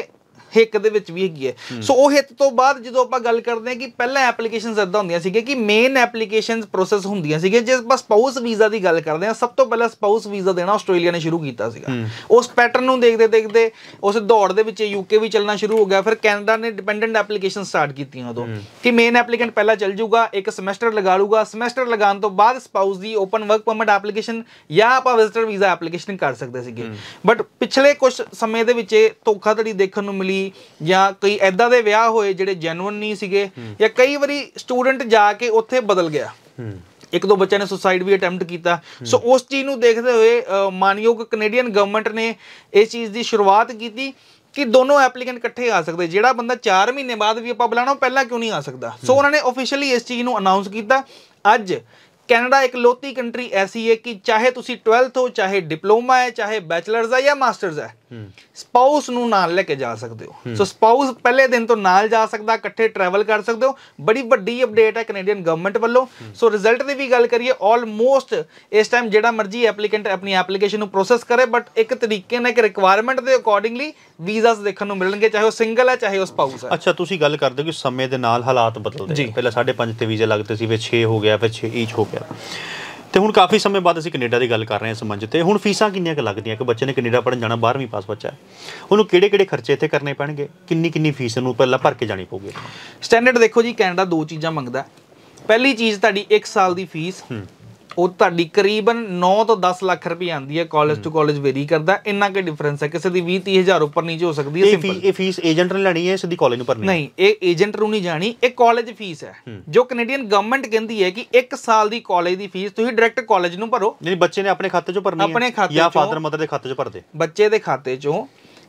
ਹਿੱਕ ਦੇ ਵਿੱਚ ਵੀ ਹੈਗੀ ਹੈ ਸੋ ਉਹ ਹਿੱਤ ਤੋਂ ਬਾਅਦ ਜਦੋਂ ਆਪਾਂ ਗੱਲ ਕਰਦੇ ਹਾਂ ਕਿ ਪਹਿਲਾਂ ਐਪਲੀਕੇਸ਼ਨਸ ਇਦਾਂ ਹੁੰਦੀਆਂ ਸੀਗੇ ਕਿ ਮੇਨ ਐਪਲੀਕੇਸ਼ਨਸ ਪ੍ਰੋਸੈਸ ਹੁੰਦੀਆਂ ਸੀਗੇ ਜੇ ਆਪਾਂ ਸਪਾਊਸ ਵੀਜ਼ਾ ਦੀ ਗੱਲ ਕਰਦੇ ਹਾਂ ਸਭ ਤੋਂ ਪਹਿਲਾਂ ਸਪਾਊਸ ਵੀਜ਼ਾ ਦੇਣਾ ਆਸਟ੍ਰੇਲੀਆ ਨੇ ਸ਼ੁਰੂ ਕੀਤਾ ਸੀਗਾ ਉਸ ਪੈਟਰਨ ਨੂੰ ਦੇਖਦੇ ਦੇਖਦੇ ਉਸ ਦੌੜ ਦੇ ਵਿੱਚ ਯੂਕੇ ਵੀ ਚੱਲਣਾ ਸ਼ੁਰੂ ਹੋ ਗਿਆ ਫਿਰ ਕੈਨੇਡਾ ਨੇ ਡਿਪੈਂਡੈਂਟ ਐਪਲੀਕੇਸ਼ਨ ਸਟਾਰਟ ਕੀਤੀਆਂ ਉਦੋਂ ਕਿ ਮੇਨ ਐਪਲੀਕੈਂਟ ਪਹਿਲਾਂ ਚੱਲ ਜਾਊਗਾ ਇੱਕ ਸਮੈਸਟਰ ਲਗਾ ਲੂਗਾ ਸਮੈਸਟਰ ਲਗਾਉਣ ਤੋਂ ਬਾਅਦ ਸਪਾਊਸ ਦੀ ਓਪਨ ਵਰਕ ਪਰਮਿਟ ਐਪਲੀਕੇਸ਼ਨ ਜਾਂ ਆਪਾਂ ਵਿਜ਼ਟਰ ਵੀਜ਼ਾ ਐਪਲੀਕੇਸ਼ਨ ਕਰ ਸਕਦੇ ਸੀਗੇ ਬਟ ਪਿਛਲੇ ਕੁਝ ਸਮੇਂ ਦੇ ਵਿੱਚ ਇਹ ਧੋਖਾਧੜੀ ਦੇਖਣ ਨੂੰ ਮਿਲੀ ਵੀ ਜਾਂ ਕਈ ਐਦਾਂ ਦੇ ਵਿਆਹ ਹੋਏ ਜਿਹੜੇ ਜੈਨੂਇਨ ਨਹੀਂ ਸੀਗੇ ਜਾਂ ਕਈ ਵਾਰੀ ਸਟੂਡੈਂਟ ਜਾ ਕੇ ਉੱਥੇ ਬਦਲ ਗਿਆ ਇੱਕ ਦੋ ਬੱਚਿਆਂ ਨੇ ਸੁਸਾਈਡ ਵੀ ਅਟੈਂਪਟ ਕੀਤਾ ਸੋ ਉਸ ਚੀਜ਼ ਨੂੰ ਦੇਖਦੇ ਹੋਏ ਮਾਨਯੋਗ ਕੈਨੇਡੀਅਨ ਗਵਰਨਮੈਂਟ ਨੇ ਇਸ ਚੀਜ਼ ਦੀ ਸ਼ੁਰੂਆਤ ਕੀਤੀ ਕਿ ਦੋਨੋਂ ਐਪਲੀਕੈਂਟ ਇਕੱਠੇ ਆ ਸਕਦੇ ਜਿਹੜਾ ਬੰਦਾ 4 ਮਹੀਨੇ ਬਾਅਦ ਵੀ ਆਪਾਂ ਬੁਲਾਣਾ ਪਹਿਲਾਂ ਕਿਉਂ ਨਹੀਂ ਆ ਸਕਦਾ ਸੋ ਉਹਨਾਂ ਨੇ ਆਫੀਸ਼ੀਅਲੀ ਇਸ ਚੀਜ਼ ਨੂੰ ਅਨਾਉਂਸ ਕੀਤਾ ਅੱਜ ਕੈਨੇਡਾ ਇੱਕ ਲੋਤੀ ਕੰਟਰੀ ਐਸੀ ਹੈ ਕਿ ਚਾਹੇ ਤੁਸੀਂ 12th ਹੋ ਚਾਹੇ ਡਿਪਲੋਮਾ ਹੈ ਚਾਹੇ ਬੈਚਲਰਸ ਹੈ ਜਾਂ ਮਾਸਟਰਸ ਹੈ ਸਪਾਊਸ ਨੂੰ ਨਾਲ ਲੈ ਕੇ ਜਾ ਸਕਦੇ ਹੋ ਸੋ ਸਪਾਊਸ ਪਹਿਲੇ ਦਿਨ ਤੋਂ ਨਾਲ ਜਾ ਸਕਦਾ ਇਕੱਠੇ ਟਰੈਵਲ ਕਰ ਸਕਦੇ ਹੋ ਬੜੀ ਵੱਡੀ ਅਪਡੇਟ ਹੈ ਕੈਨੇਡੀਅਨ ਗਵਰਨਮੈਂਟ ਵੱਲੋਂ ਸੋ ਰਿਜ਼ਲਟ ਦੀ ਵੀ ਗੱਲ ਕਰੀਏ ਆਲਮੋਸਟ ਇਸ ਟਾਈਮ ਜਿਹੜਾ ਮਰਜ਼ੀ ਐਪਲੀਕੈਂਟ ਆਪਣੀ ਐਪਲੀਕੇਸ਼ਨ ਨੂੰ ਪ੍ਰੋਸੈਸ ਕਰੇ ਬਟ ਇੱਕ ਤਰੀਕੇ ਨਾਲ ਇੱਕ ਰਿਕੁਆਇਰਮੈਂਟ ਦੇ ਅਕੋਰਡਿੰਗਲੀ ਵੀਜ਼ਾਸ ਦੇਖਣ ਨੂੰ ਮਿਲਣਗੇ ਚਾਹੇ ਉਹ ਸਿੰਗਲ ਹੈ ਚਾਹੇ ਉਹ ਸਪਾਊਸ ਹੈ ਅੱਛਾ ਤੁਸੀਂ ਗੱਲ ਕਰਦੇ ਹੋ ਕਿ ਸਮੇਂ ਦੇ ਨਾਲ ਹਾਲਾਤ ਬਦਲਦੇ ਪਹਿਲਾਂ 5.5 ਤੇ ਵੀਜ਼ਾ ਲੱਗਦੇ ਸੀ ਫਿਰ 6 ਹੋ ਗਿਆ ਫਿਰ 6 ਈਚ ਹੋ ਗਿਆ ਤੇ ਹੁਣ ਕਾਫੀ ਸਮੇਂ ਬਾਅਦ ਅਸੀਂ ਕੈਨੇਡਾ ਦੀ ਗੱਲ ਕਰ ਰਹੇ ਹਾਂ ਸਮਝ ਤੇ ਹੁਣ ਫੀਸਾਂ ਕਿੰਨੀਆਂ ਕੁ ਲੱਗਦੀਆਂ ਕਿ ਬੱਚੇ ਨੇ ਕੈਨੇਡਾ ਪੜਨ ਜਾਣਾ 12ਵੀਂ ਪਾਸ ਬੱਚਾ ਹੈ ਉਹਨੂੰ ਕਿਹੜੇ-ਕਿਹੜੇ ਖਰਚੇ ਇੱਥੇ ਕਰਨੇ ਪੈਣਗੇ ਕਿੰਨੀ ਕਿੰਨੀ ਫੀਸ ਨੂੰ ਪਹਿਲਾਂ ਭਰ ਕੇ ਜਾਣੀ ਪਊਗੀ ਸਟੈਂਡਰਡ ਦੇਖੋ ਜੀ ਕੈਨੇਡਾ ਦੋ ਚੀਜ਼ਾਂ ਮੰਗਦਾ ਪਹਿਲੀ ਚੀਜ਼ ਤੁਹਾਡੀ 1 ਸਾਲ ਦੀ ਫੀਸ ਉਹ ਤੁਹਾਡੀ ਕਰੀਬਨ 9 ਤੋਂ 10 ਲੱਖ ਰੁਪਏ ਆਂਦੀ ਹੈ ਕਾਲਜ ਟੂ ਕਾਲਜ ਵੇਰੀ ਕਰਦਾ ਇੰਨਾ ਕਿ ਡਿਫਰੈਂਸ ਹੈ ਕਿਸੇ ਦੀ 20 30 ਹਜ਼ਾਰ ਉੱਪਰ ਨੀਚੇ ਹੋ ਸਕਦੀ ਹੈ ਸਿੰਪਲ ਇਹ ਫੀਸ ਏਜੰਟ ਨੇ ਲੈਣੀ ਹੈ ਸਿੱਧੀ ਕਾਲਜ ਨੂੰ ਭਰਨੀ ਨਹੀਂ ਇਹ ਏਜੰਟ ਨੂੰ ਨਹੀਂ ਜਾਣੀ ਇਹ ਕਾਲਜ ਫੀਸ ਹੈ ਜੋ ਕੈਨੇਡੀਅਨ ਗਵਰਨਮੈਂਟ ਕਹਿੰਦੀ ਹੈ ਕਿ 1 ਸਾਲ ਦੀ ਕਾਲਜ ਦੀ ਫੀਸ ਤੁਸੀਂ ਡਾਇਰੈਕਟ ਕਾਲਜ ਨੂੰ ਭਰੋ ਨਹੀਂ ਬੱਚੇ ਨੇ ਆਪਣੇ ਖਾਤੇ 'ਚੋਂ ਭਰਨੀ ਹੈ ਆਪਣੇ ਖਾਤੇ 'ਚੋਂ ਜਾਂ ਫਾਦਰ ਮਦਰ ਦੇ ਖਾਤੇ 'ਚੋਂ ਭਰਦੇ ਬੱਚੇ ਦੇ ਖਾਤੇ 'ਚੋਂ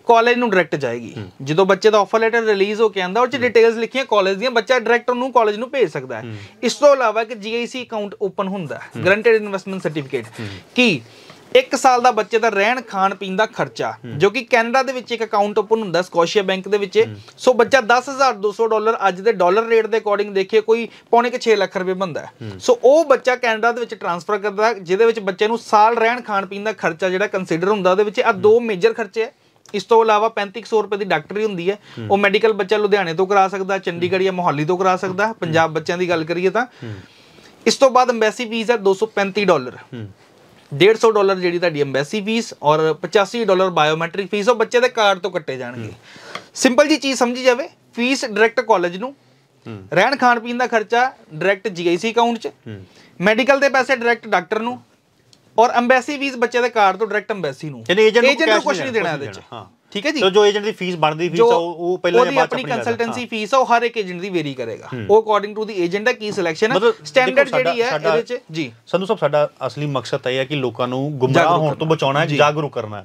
ਕਾਲਜ ਨੂੰ ਡਾਇਰੈਕਟ ਜਾਏਗੀ ਜਦੋਂ ਬੱਚੇ ਦਾ ਆਫਰ ਲੈਟਰ ਰਿਲੀਜ਼ ਹੋ ਕੇ ਆਂਦਾ ਉਹ ਚ ਡਿਟੇਲਸ ਲਿਖੀਆਂ ਕਾਲਜ ਦੀਆਂ ਬੱਚਾ ਡਾਇਰੈਕਟ ਉਹਨੂੰ ਕਾਲਜ ਨੂੰ ਭੇਜ ਸਕਦਾ ਹੈ ਇਸ ਤੋਂ ਇਲਾਵਾ ਕਿ ਜੀਆਈਸੀ ਅਕਾਊਂਟ ਓਪਨ ਹੁੰਦਾ ਹੈ ਗਰੰਟਡ ਇਨਵੈਸਟਮੈਂਟ ਸਰਟੀਫਿਕੇਟ ਕੀ 1 ਸਾਲ ਦਾ ਬੱਚੇ ਦਾ ਰਹਿਣ ਖਾਣ ਪੀਣ ਦਾ ਖਰਚਾ ਜੋ ਕਿ ਕੈਨੇਡਾ ਦੇ ਵਿੱਚ ਇੱਕ ਅਕਾਊਂਟ ਓਪਨ ਹੁੰਦਾ ਸਕੋਸ਼ੀਆ ਬੈਂਕ ਦੇ ਵਿੱਚ ਸੋ ਬੱਚਾ 10200 ਡਾਲਰ ਅੱਜ ਦੇ ਡਾਲਰ ਰੇਟ ਦੇ ਅਕੋਰਡਿੰਗ ਦੇਖੀਏ ਕੋਈ ਪੌਣੇ ਕਿ 6 ਲੱਖ ਰੁਪਏ ਬੰਦਾ ਸੋ ਉਹ ਬੱਚਾ ਕੈਨੇਡਾ ਦੇ ਵਿੱਚ ਟ੍ਰਾਂਸਫਰ ਕਰਦਾ ਜਿਹਦੇ ਵਿੱਚ ਬੱਚੇ ਨੂੰ ਸਾਲ ਰਹਿਣ ਖਾਣ ਪੀਣ ਦਾ ਖਰਚਾ ਜਿਹੜਾ ਕੰਸੀਡਰ ਹੁੰਦਾ ਉਹਦੇ ਵਿੱਚ ਆ ਦੋ ਮੇਜਰ ਖਰਚੇ ਆ ਇਸ ਤੋਂ ਇਲਾਵਾ 3500 ਰੁਪਏ ਦੀ ਡਾਕਟਰੀ ਹੁੰਦੀ ਹੈ ਉਹ ਮੈਡੀਕਲ ਬੱਚਾ ਲੁਧਿਆਣੇ ਤੋਂ ਕਰਾ ਸਕਦਾ ਚੰਡੀਗੜ੍ਹ ਜਾਂ ਮੋਹਾਲੀ ਤੋਂ ਕਰਾ ਸਕਦਾ ਪੰਜਾਬ ਬੱਚਿਆਂ ਦੀ ਗੱਲ ਕਰੀਏ ਤਾਂ ਇਸ ਤੋਂ ਬਾਅਦ ਐਮਬੈਸੀ ਫੀਸ ਹੈ 235 ਡਾਲਰ 150 ਡਾਲਰ ਜਿਹੜੀ ਤੁਹਾਡੀ ਐਮਬੈਸੀ ਫੀਸ ਔਰ 85 ਡਾਲਰ ਬਾਇਓਮੈਟ੍ਰਿਕ ਫੀਸ ਉਹ ਬੱਚੇ ਦੇ ਕਾਰਡ ਤੋਂ ਕੱਟੇ ਜਾਣਗੇ ਸਿੰਪਲ ਜੀ ਚੀਜ਼ ਸਮਝੀ ਜਾਵੇ ਫੀਸ ਡਾਇਰੈਕਟ ਕਾਲਜ ਨੂੰ ਰਹਿਣ ਖਾਣ ਪੀਣ ਦਾ ਖਰਚਾ ਡਾਇਰੈਕਟ ਜੀਆਈਸੀ ਅਕਾਊਂਟ 'ਚ ਮੈਡੀਕਲ ਦੇ ਪੈਸੇ ਡਾਇਰੈਕਟ ਡਾਕਟਰ ਨੂੰ ਔਰ ਐਮਬੈਸੀ ਵੀਜ਼ ਬੱਚੇ ਦੇ ਕਾਰਡ ਤੋਂ ਡਾਇਰੈਕਟ ਐਮਬੈਸੀ ਨੂੰ ਯਾਨੀ ਏਜੰਟ ਨੂੰ ਕੈਸ਼ ਕੁਝ ਨਹੀਂ ਦੇਣਾ ਇਹਦੇ ਵਿੱਚ ਹਾਂ ਠੀਕ ਹੈ ਜੀ ਜੋ ਏਜੰਟ ਦੀ ਫੀਸ ਬਣਦੀ ਫੀਸ ਆ ਉਹ ਪਹਿਲਾਂ ਜਾਂ ਬਾਅਦ ਆਪਣੀ ਕੰਸਲਟੈਂਸੀ ਫੀਸ ਆ ਉਹ ਹਰ ਇੱਕ ਏਜੰਟ ਦੀ ਵੇਰੀ ਕਰੇਗਾ ਉਹ ਅਕੋਰਡਿੰਗ ਟੂ ਦੀ ਏਜੰਟ ਦਾ ਕੀ ਸਿਲੈਕਸ਼ਨ ਹੈ ਸਟੈਂਡਰਡ ਜਿਹੜੀ ਹੈ ਇਹਦੇ ਵਿੱਚ ਜੀ ਸਾਨੂੰ ਸਭ ਸਾਡਾ ਅਸਲੀ ਮਕਸਦ ਇਹ ਹੈ ਕਿ ਲੋਕਾਂ ਨੂੰ ਗੁੰਮਰਾਹ ਹੋਣ ਤੋਂ ਬਚਾਉਣਾ ਹੈ ਜਾਗਰੂਕ ਕਰਨਾ ਹੈ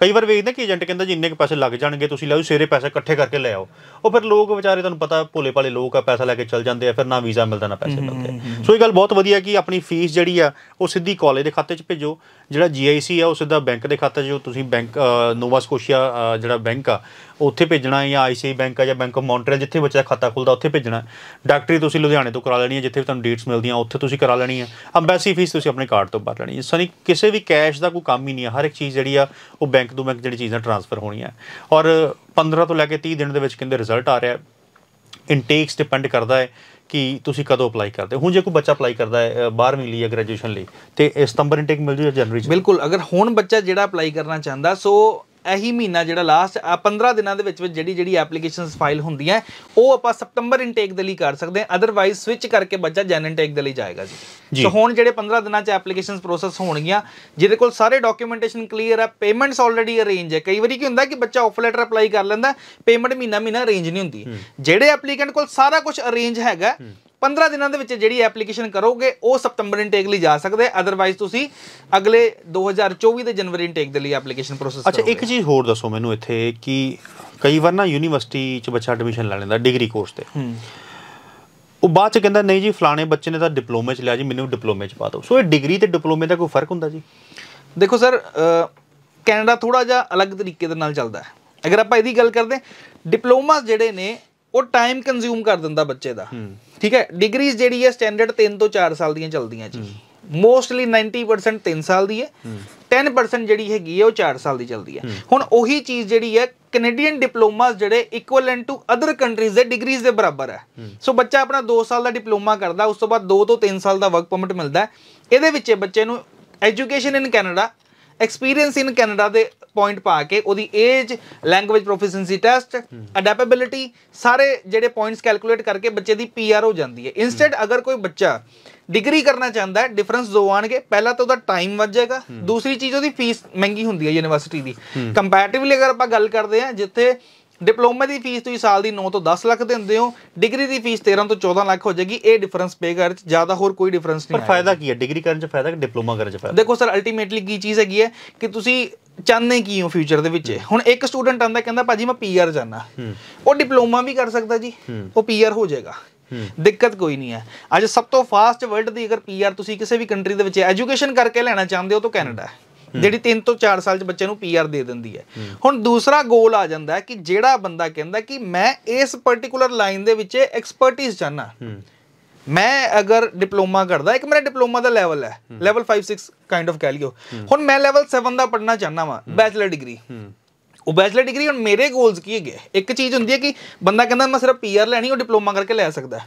ਕਈ ਵਾਰ ਵੇਖਦੇ ਕਿ ਏਜੰਟ ਕਹਿੰਦਾ ਜੀ ਇੰਨੇ ਪੈਸੇ ਲੱਗ ਜਾਣਗੇ ਤੁਸੀਂ ਲਓ ਸਾਰੇ ਪੈਸੇ ਇਕੱਠੇ ਕਰਕੇ ਲੈ ਆਓ ਉਹ ਫਿਰ ਲੋਕ ਵਿਚਾਰੇ ਤੁਹਾਨੂੰ ਪਤਾ ਭੋਲੇ ਭਾਲੇ ਲੋਕ ਆ ਪੈਸਾ ਲੈ ਕੇ ਚੱਲ ਜਾਂਦੇ ਆ ਫਿਰ ਨਾ ਵੀਜ਼ਾ ਮਿਲਦਾ ਨਾ ਪੈਸੇ ਮਿਲਦੇ ਸੋ ਇਹ ਗੱਲ ਬਹੁਤ ਵਧੀਆ ਕਿ ਆਪਣੀ ਫੀਸ ਜਿਹੜੀ ਆ ਉਹ ਸਿੱਧੀ ਕਾਲਜ ਦੇ ਖਾਤੇ 'ਚ ਭੇਜੋ ਜਿਹੜਾ ਜੀਆਈਸੀ ਆ ਉਹ ਸਿੱਧਾ ਬੈਂਕ ਦੇ ਖਾਤੇ 'ਚ ਤੁਸੀਂ ਬੈਂਕ ਨੋਵਾ ਸਕੋਸ਼ੀਆ ਜਿਹੜਾ ਬੈਂਕ ਆ ਉੱਥੇ ਭੇਜਣਾ ਜਾਂ ਆਈਸੀਆਈ ਬੈਂਕ ਆ ਜਾਂ ਬੈਂਕ ਆਫ ਮੌਂਟਰੀਅਲ ਜਿੱਥੇ ਬੱਚਾ ਖਾਤਾ ਖੁੱਲਦਾ ਉੱਥੇ ਭੇਜਣਾ ਡਾਕਟਰੀ ਤੁਸੀਂ ਲੁਧਿਆਣੇ ਤੋਂ ਕਰਾ ਲੈਣੀ ਹੈ ਜਿੱਥੇ ਤੁਹਾਨੂੰ ਡੇਟਸ ਮਿਲਦੀਆਂ ਉੱਥੇ ਤੁਸੀਂ ਕਰਾ ਲੈਣੀ ਹੈ ਅੰਬੈਸੀ ਫੀਸ ਤੁਸੀਂ ਆਪਣੇ ਕਾਰਡ ਤੋਂ ਭਰ ਲੈਣੀ ਹੈ ਸਨੀ ਕਿਸੇ ਵੀ ਕੈਸ਼ ਦਾ ਕੋਈ ਕੰਮ ਹੀ ਨਹੀਂ ਹੈ ਹਰ ਇੱਕ ਚੀਜ਼ ਜਿਹੜੀ ਆ ਉਹ ਬੈਂਕ ਤੋਂ ਬੈਂਕ ਜਿਹੜੀ ਚੀਜ਼ਾਂ ਟ੍ਰਾਂਸਫਰ ਹੋਣੀਆਂ ਔਰ 15 ਤੋਂ ਲੈ ਕੇ 30 ਦਿਨ ਦੇ ਵਿੱਚ ਕਿੰਦੇ ਰਿਜ਼ਲਟ ਆ ਰਿਹਾ ਇਨਟੇਕਸ ਡਿਪੈਂਡ ਕਰਦਾ ਹੈ ਕਿ ਤੁਸੀਂ ਕਦੋਂ ਅਪਲਾਈ ਕਰਦੇ ਹੁਣ ਜੇ ਕੋਈ ਬੱਚਾ ਅਪਲਾਈ ਕਰਦਾ ਹੈ 12ਵੀਂ ਲਈ ਜਾਂ ਗ੍ਰੈਜੂਏਸ਼ਨ ਲਈ ਤੇ ਸਤੰਬਰ ਇਨਟੇਕ ਮਿਲ ਜੂ ਜਾਂ ਜਨਵਰੀ ਚ ਬਿਲਕੁਲ ਅਗਰ ਹੁਣ ਬੱਚਾ ਜਿਹੜਾ ਅਪਲਾਈ ਕਰਨਾ ਚਾਹੁੰਦਾ ਸੋ ਇਹੀ ਮਹੀਨਾ ਜਿਹੜਾ ਲਾਸਟ 15 ਦਿਨਾਂ ਦੇ ਵਿੱਚ ਵਿੱਚ ਜਿਹੜੀ ਜਿਹੜੀ ਐਪਲੀਕੇਸ਼ਨਸ ਫਾਈਲ ਹੁੰਦੀਆਂ ਉਹ ਆਪਾਂ ਸਪਟੰਬਰ ਇਨਟੇਕ ਦੇ ਲਈ ਕਰ ਸਕਦੇ ਹਾਂ ਅਦਰਵਾਈਜ਼ ਸਵਿਚ ਕਰਕੇ ਬੱਚਾ ਜਨ ਇਨਟੇਕ ਦੇ ਲਈ ਜਾਏਗਾ ਜੀ ਸੋ ਹੁਣ ਜਿਹੜੇ 15 ਦਿਨਾਂ 'ਚ ਐਪਲੀਕੇਸ਼ਨਸ ਪ੍ਰੋਸੈਸ ਹੋਣਗੀਆਂ ਜਿਹਦੇ ਕੋਲ ਸਾਰੇ ਡਾਕੂਮੈਂਟੇਸ਼ਨ ਕਲੀਅਰ ਹੈ ਪੇਮੈਂਟਸ ਆਲਰੇਡੀ ਅਰੇਂਜ ਹੈ ਕਈ ਵਾਰੀ ਕੀ ਹੁੰਦਾ ਕਿ ਬੱਚਾ ਆਫ ਲੈਟਰ ਅਪਲਾਈ ਕਰ ਲੈਂਦਾ ਪੇਮੈਂਟ ਮਹੀਨਾ ਮਹੀਨਾ ਅਰੇਂਜ ਨਹੀਂ ਹੁੰਦੀ ਜਿਹੜੇ ਐਪਲੀਕੈਂਟ ਕੋਲ ਸਾਰਾ ਕੁਝ ਅਰੇਂਜ ਹੈਗਾ 15 ਦਿਨਾਂ ਦੇ ਵਿੱਚ ਜਿਹੜੀ ਐਪਲੀਕੇਸ਼ਨ ਕਰੋਗੇ ਉਹ ਸਤੰਬਰ ਇਨਟੇਕ ਲਈ ਜਾ ਸਕਦੇ ਅਦਰਵਾਈਜ਼ ਤੁਸੀਂ ਅਗਲੇ 2024 ਦੇ ਜਨਵਰੀ ਇਨਟੇਕ ਦੇ ਲਈ ਐਪਲੀਕੇਸ਼ਨ ਪ੍ਰੋਸੈਸ ਅੱਛਾ ਇੱਕ ਚੀਜ਼ ਹੋਰ ਦੱਸੋ ਮੈਨੂੰ ਇੱਥੇ ਕਿ ਕਈ ਵਾਰ ਨਾ ਯੂਨੀਵਰਸਿਟੀ 'ਚ ਬੱਚਾ ਐਡਮਿਸ਼ਨ ਲੈ ਲੈਂਦਾ ਡਿਗਰੀ ਕੋਰਸ ਤੇ ਉਹ ਬਾਅਦ 'ਚ ਕਹਿੰਦਾ ਨਹੀਂ ਜੀ ਫਲਾਣੇ ਬੱਚੇ ਨੇ ਤਾਂ ਡਿਪਲੋਮੇ 'ਚ ਲਿਆ ਜੀ ਮੈਨੂੰ ਡਿਪਲੋਮੇ 'ਚ ਪਾ ਦਿਓ ਸੋ ਇਹ ਡਿਗਰੀ ਤੇ ਡਿਪਲੋਮੇ ਦਾ ਕੋਈ ਫਰਕ ਹੁੰਦਾ ਜੀ ਦੇਖੋ ਸਰ ਕੈਨੇਡਾ ਥੋੜਾ ਜਿਹਾ ਅਲੱਗ ਤਰੀਕੇ ਦੇ ਨਾਲ ਚੱਲਦਾ ਹੈ ਅਗਰ ਆਪਾਂ ਇਹਦੀ ਗੱਲ ਕਰਦੇ ਡਿਪਲੋਮਾ ਜਿਹੜੇ ਨੇ ਉਹ ਟਾਈਮ ਕੰਜ਼ਿਊਮ ਕਰ ਦਿੰਦਾ ਬੱਚੇ ਦਾ ਠੀਕ ਹੈ ਡਿਗਰੀਜ਼ ਜਿਹੜੀ ਹੈ ਸਟੈਂਡਰਡ 3 ਤੋਂ 4 ਸਾਲ ਦੀਆਂ ਚਲਦੀਆਂ ਜੀ ਮੋਸਟਲੀ 90% 3 ਸਾਲ ਦੀ ਹੈ 10% ਜਿਹੜੀ ਹੈਗੀ ਹੈ ਉਹ 4 ਸਾਲ ਦੀ ਚਲਦੀ ਹੈ ਹੁਣ ਉਹੀ ਚੀਜ਼ ਜਿਹੜੀ ਹੈ ਕੈਨੇਡੀਅਨ ਡਿਪਲੋਮਾਸ ਜਿਹੜੇ ਇਕੁਅਲੈਂਟ ਟੂ ਅਦਰ ਕੰਟਰੀਜ਼ ਦੇ ਡਿਗਰੀਜ਼ ਦੇ ਬਰਾਬਰ ਹੈ ਸੋ ਬੱਚਾ ਆਪਣਾ 2 ਸਾਲ ਦਾ ਡਿਪਲੋਮਾ ਕਰਦਾ ਉਸ ਤੋਂ ਬਾਅਦ 2 ਤੋਂ 3 ਸਾਲ ਦਾ ਵਰਕ ਪਰਮਿਟ ਮਿਲਦਾ ਇਹਦੇ ਵਿੱਚ ਬੱਚੇ ਨੂੰ education in Canada experience in Canada ਦੇ ਪੁਆਇੰਟ ਪਾ ਕੇ ਉਹਦੀ age language proficiency test adaptability ਸਾਰੇ ਜਿਹੜੇ ਪੁਆਇੰਟਸ ਕੈਲਕੂਲੇਟ ਕਰਕੇ ਬੱਚੇ ਦੀ ਪੀਆਰ ਹੋ ਜਾਂਦੀ ਹੈ ਇਨਸਟੈਡ ਅਗਰ ਕੋਈ ਬੱਚਾ ਡਿਗਰੀ ਕਰਨਾ ਚਾਹੁੰਦਾ ਹੈ ਡਿਫਰੈਂਸ ਦੋ ਆਣਗੇ ਪਹਿਲਾ ਤਾਂ ਉਹਦਾ ਟਾਈਮ ਵੱਧ ਜਾਏਗਾ ਦੂਸਰੀ ਚੀਜ਼ ਉਹਦੀ ਫੀਸ ਮਹਿੰਗੀ ਹੁੰਦੀ ਹੈ ਯੂਨੀਵਰਸਿਟੀ ਦੀ ਕੰਪੈਰੀਟਿਵਲੀ ਅਗਰ ਆਪਾਂ ਗੱਲ ਕਰਦੇ ਹਾਂ ਜਿੱਥੇ ਡਿਪਲੋਮਾ ਦੀ ਫੀਸ ਤੁਸੀਂ ਸਾਲ ਦੀ 9 ਤੋਂ 10 ਲੱਖ ਦਿੰਦੇ ਹੋ ਡਿਗਰੀ ਦੀ ਫੀਸ 13 ਤੋਂ 14 ਲੱਖ ਹੋ ਜਾਏਗੀ ਇਹ ਡਿਫਰੈਂਸ ਪੇ ਕਰ ਚ ਜ਼ਿਆਦਾ ਹੋਰ ਕੋਈ ਡਿਫਰੈਂਸ ਨਹੀਂ ਪਰ ਫਾਇਦਾ ਕੀ ਹੈ ਡਿਗਰੀ ਕਰਨ ਚ ਫਾਇਦਾ ਕਿ ਡਿਪਲੋਮਾ ਕਰਨ ਚ ਫਾਇਦਾ ਦੇਖੋ ਸਰ ਅਲਟੀਮੇਟਲੀ ਕੀ ਚੀਜ਼ ਹੈਗੀ ਹੈ ਕਿ ਤੁਸੀਂ ਚਾਹੁੰਦੇ ਕੀ ਹੋ ਫਿਊਚਰ ਦੇ ਵਿੱਚ ਹੁਣ ਇੱਕ ਸਟੂਡੈਂਟ ਆਂਦਾ ਕਹਿੰਦਾ ਭਾਜੀ ਮੈਂ ਪੀਆਰ ਜਾਣਾ ਉਹ ਡਿਪਲੋਮਾ ਵੀ ਕਰ ਸਕਦਾ ਜੀ ਉਹ ਪੀਆਰ ਹੋ ਜਾਏਗਾ ਦਿੱਕਤ ਕੋਈ ਨਹੀਂ ਹੈ ਅੱਜ ਸਭ ਤੋਂ ਫਾਸਟ ਵਰਲਡ ਦੀ ਅਗਰ ਪੀਆਰ ਤੁਸੀਂ ਕਿਸੇ ਵੀ ਕੰਟਰੀ ਦੇ ਵਿੱਚ ਐਜੂਕੇਸ਼ਨ ਕਰਕੇ ਲੈਣਾ ਚਾਹੁੰਦੇ ਹੋ ਤਾਂ ਕੈਨੇਡਾ ਹੈ ਜਿਹੜੀ 3 ਤੋਂ 4 ਸਾਲ 'ਚ ਬੱਚੇ ਨੂੰ ਪੀਆਰ ਦੇ ਦਿੰਦੀ ਹੈ ਹੁਣ ਦੂਸਰਾ ਗੋਲ ਆ ਜਾਂਦਾ ਹੈ ਕਿ ਜਿਹੜਾ ਬੰਦਾ ਕਹਿੰਦਾ ਕਿ ਮੈਂ ਇਸ ਪਾਰਟਿਕੂਲਰ ਲਾਈਨ ਦੇ ਵਿੱਚ ਐਕਸਪਰਟਿਸ ਚਾਹਨਾ ਮੈਂ ਅਗਰ ਡਿਪਲੋਮਾ ਕਰਦਾ ਇੱਕ ਮੇਰਾ ਡਿਪਲੋਮਾ ਦਾ ਲੈਵਲ ਹੈ ਲੈਵਲ 5 6 ਕਾਈਂਡ ਆਫ ਕਹਿ ਲਿਓ ਹੁਣ ਮੈਂ ਲੈਵਲ 7 ਦਾ ਪੜਨਾ ਚਾਹਨਾ ਵਾਂ ਬੈਚਲਰ ਡਿਗਰੀ ਉਹ ਬੈਚਲਰ ਡਿਗਰੀ ਹੁਣ ਮੇਰੇ ਗੋਲਸ ਕੀ ਹੈਗੇ ਇੱਕ ਚੀਜ਼ ਹੁੰਦੀ ਹੈ ਕਿ ਬੰਦਾ ਕਹਿੰਦਾ ਮੈਂ ਸਿਰਫ ਪੀਆਰ ਲੈਣੀ ਉਹ ਡਿਪਲੋਮਾ ਕਰਕੇ ਲੈ ਸਕਦਾ